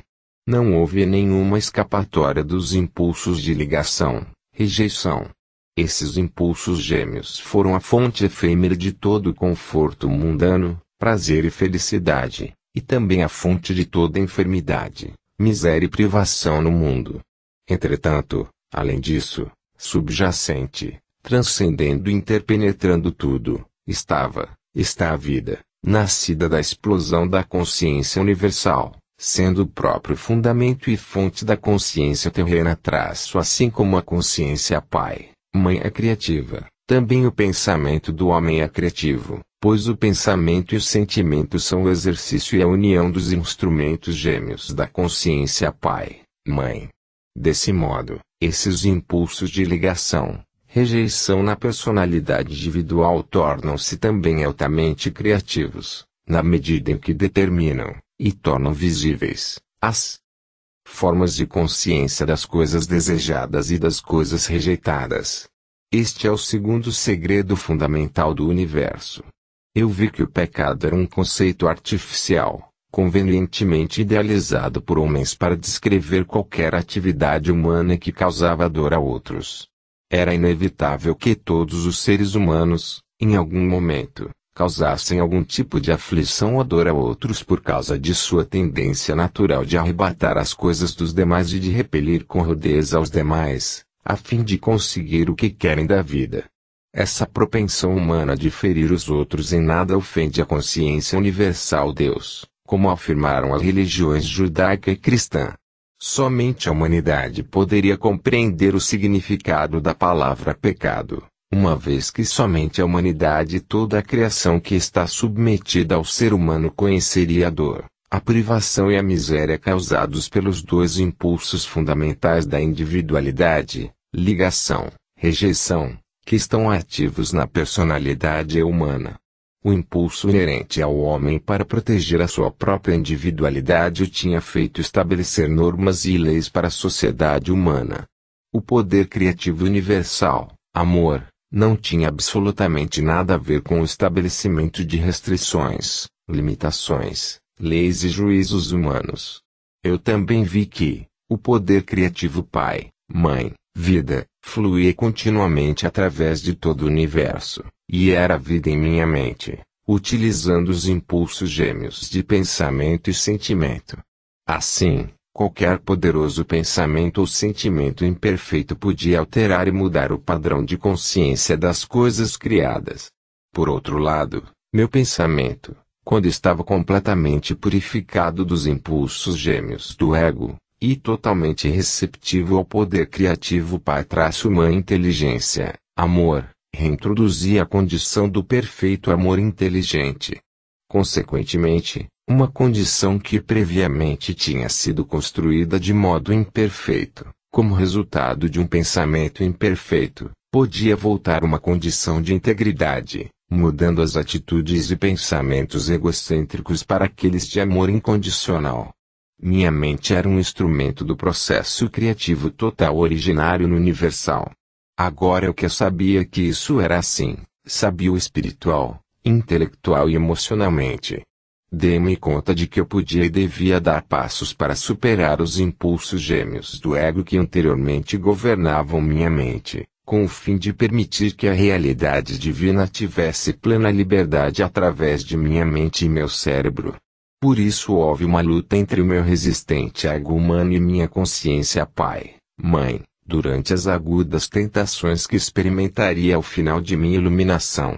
Não houve nenhuma escapatória dos impulsos de ligação, rejeição, esses impulsos gêmeos foram a fonte efêmera de todo o conforto mundano, prazer e felicidade, e também a fonte de toda enfermidade, miséria e privação no mundo. Entretanto, além disso, subjacente, transcendendo e interpenetrando tudo, estava, está a vida, nascida da explosão da consciência universal, sendo o próprio fundamento e fonte da consciência terrena traço assim como a consciência Pai. Mãe é criativa. Também o pensamento do homem é criativo, pois o pensamento e o sentimento são o exercício e a união dos instrumentos gêmeos da consciência pai, mãe. Desse modo, esses impulsos de ligação, rejeição na personalidade individual tornam-se também altamente criativos, na medida em que determinam, e tornam visíveis, as formas de consciência das coisas desejadas e das coisas rejeitadas. Este é o segundo segredo fundamental do universo. Eu vi que o pecado era um conceito artificial, convenientemente idealizado por homens para descrever qualquer atividade humana que causava dor a outros. Era inevitável que todos os seres humanos, em algum momento, causassem algum tipo de aflição ou dor a outros por causa de sua tendência natural de arrebatar as coisas dos demais e de repelir com rudeza aos demais, a fim de conseguir o que querem da vida. Essa propensão humana de ferir os outros em nada ofende a consciência universal Deus, como afirmaram as religiões judaica e cristã. Somente a humanidade poderia compreender o significado da palavra pecado uma vez que somente a humanidade e toda a criação que está submetida ao ser humano conheceria a dor, a privação e a miséria causados pelos dois impulsos fundamentais da individualidade, ligação, rejeição, que estão ativos na personalidade humana. O impulso inerente ao homem para proteger a sua própria individualidade o tinha feito estabelecer normas e leis para a sociedade humana. O poder criativo universal, amor, não tinha absolutamente nada a ver com o estabelecimento de restrições, limitações, leis e juízos humanos. Eu também vi que, o poder criativo Pai, Mãe, Vida, fluía continuamente através de todo o universo, e era vida em minha mente, utilizando os impulsos gêmeos de pensamento e sentimento. Assim, Qualquer poderoso pensamento ou sentimento imperfeito podia alterar e mudar o padrão de consciência das coisas criadas. Por outro lado, meu pensamento, quando estava completamente purificado dos impulsos gêmeos do ego, e totalmente receptivo ao poder criativo Pai traço Mãe Inteligência, Amor, reintroduzia a condição do perfeito amor inteligente. Consequentemente, uma condição que previamente tinha sido construída de modo imperfeito, como resultado de um pensamento imperfeito, podia voltar uma condição de integridade, mudando as atitudes e pensamentos egocêntricos para aqueles de amor incondicional. Minha mente era um instrumento do processo criativo total originário no universal. Agora eu que sabia que isso era assim, sabia o espiritual, intelectual e emocionalmente, Dei-me conta de que eu podia e devia dar passos para superar os impulsos gêmeos do ego que anteriormente governavam minha mente, com o fim de permitir que a realidade divina tivesse plena liberdade através de minha mente e meu cérebro. Por isso houve uma luta entre o meu resistente ego humano e minha consciência pai, mãe, durante as agudas tentações que experimentaria ao final de minha iluminação.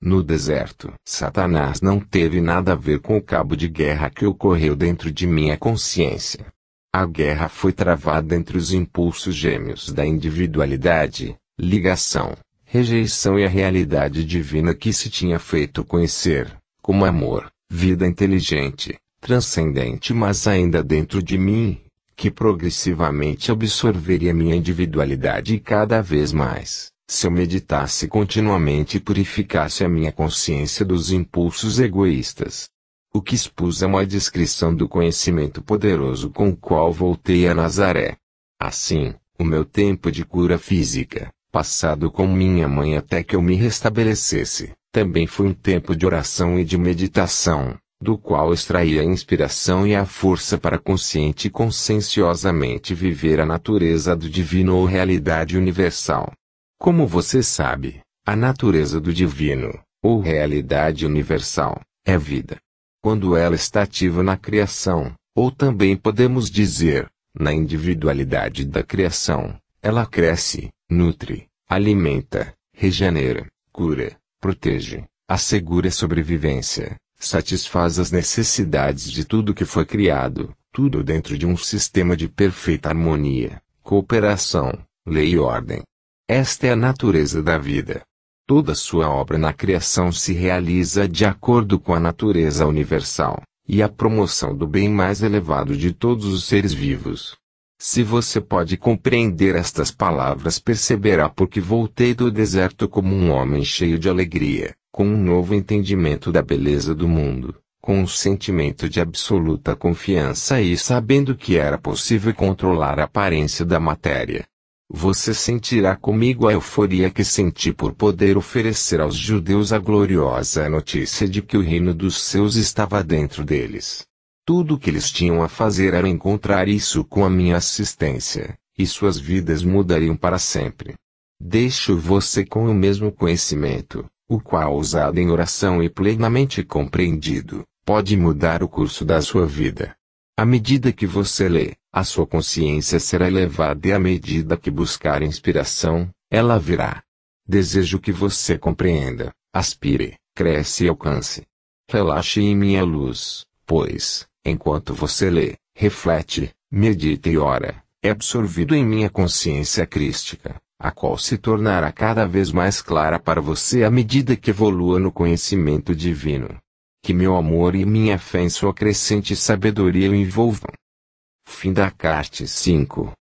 No deserto, Satanás não teve nada a ver com o cabo de guerra que ocorreu dentro de minha consciência. A guerra foi travada entre os impulsos gêmeos da individualidade, ligação, rejeição e a realidade divina que se tinha feito conhecer, como amor, vida inteligente, transcendente, mas ainda dentro de mim, que progressivamente absorveria minha individualidade cada vez mais. Se eu meditasse continuamente e purificasse a minha consciência dos impulsos egoístas. O que expus é uma descrição do conhecimento poderoso com o qual voltei a Nazaré. Assim, o meu tempo de cura física, passado com minha mãe até que eu me restabelecesse, também foi um tempo de oração e de meditação, do qual extraí a inspiração e a força para consciente e conscienciosamente viver a natureza do divino ou realidade universal. Como você sabe, a natureza do divino, ou realidade universal, é vida. Quando ela está ativa na criação, ou também podemos dizer, na individualidade da criação, ela cresce, nutre, alimenta, regenera, cura, protege, assegura a sobrevivência, satisfaz as necessidades de tudo que foi criado, tudo dentro de um sistema de perfeita harmonia, cooperação, lei e ordem. Esta é a natureza da vida. Toda sua obra na criação se realiza de acordo com a natureza universal, e a promoção do bem mais elevado de todos os seres vivos. Se você pode compreender estas palavras, perceberá porque voltei do deserto como um homem cheio de alegria, com um novo entendimento da beleza do mundo, com um sentimento de absoluta confiança e sabendo que era possível controlar a aparência da matéria você sentirá comigo a euforia que senti por poder oferecer aos judeus a gloriosa notícia de que o reino dos céus estava dentro deles. Tudo o que eles tinham a fazer era encontrar isso com a minha assistência, e suas vidas mudariam para sempre. Deixo você com o mesmo conhecimento, o qual usado em oração e plenamente compreendido, pode mudar o curso da sua vida. À medida que você lê, a sua consciência será elevada e à medida que buscar inspiração, ela virá. Desejo que você compreenda, aspire, cresça e alcance. Relaxe em minha luz, pois, enquanto você lê, reflete, medita e ora, é absorvido em minha consciência crística, a qual se tornará cada vez mais clara para você à medida que evolua no conhecimento divino. Que meu amor e minha fé em sua crescente sabedoria o envolvam. Fim da Carte 5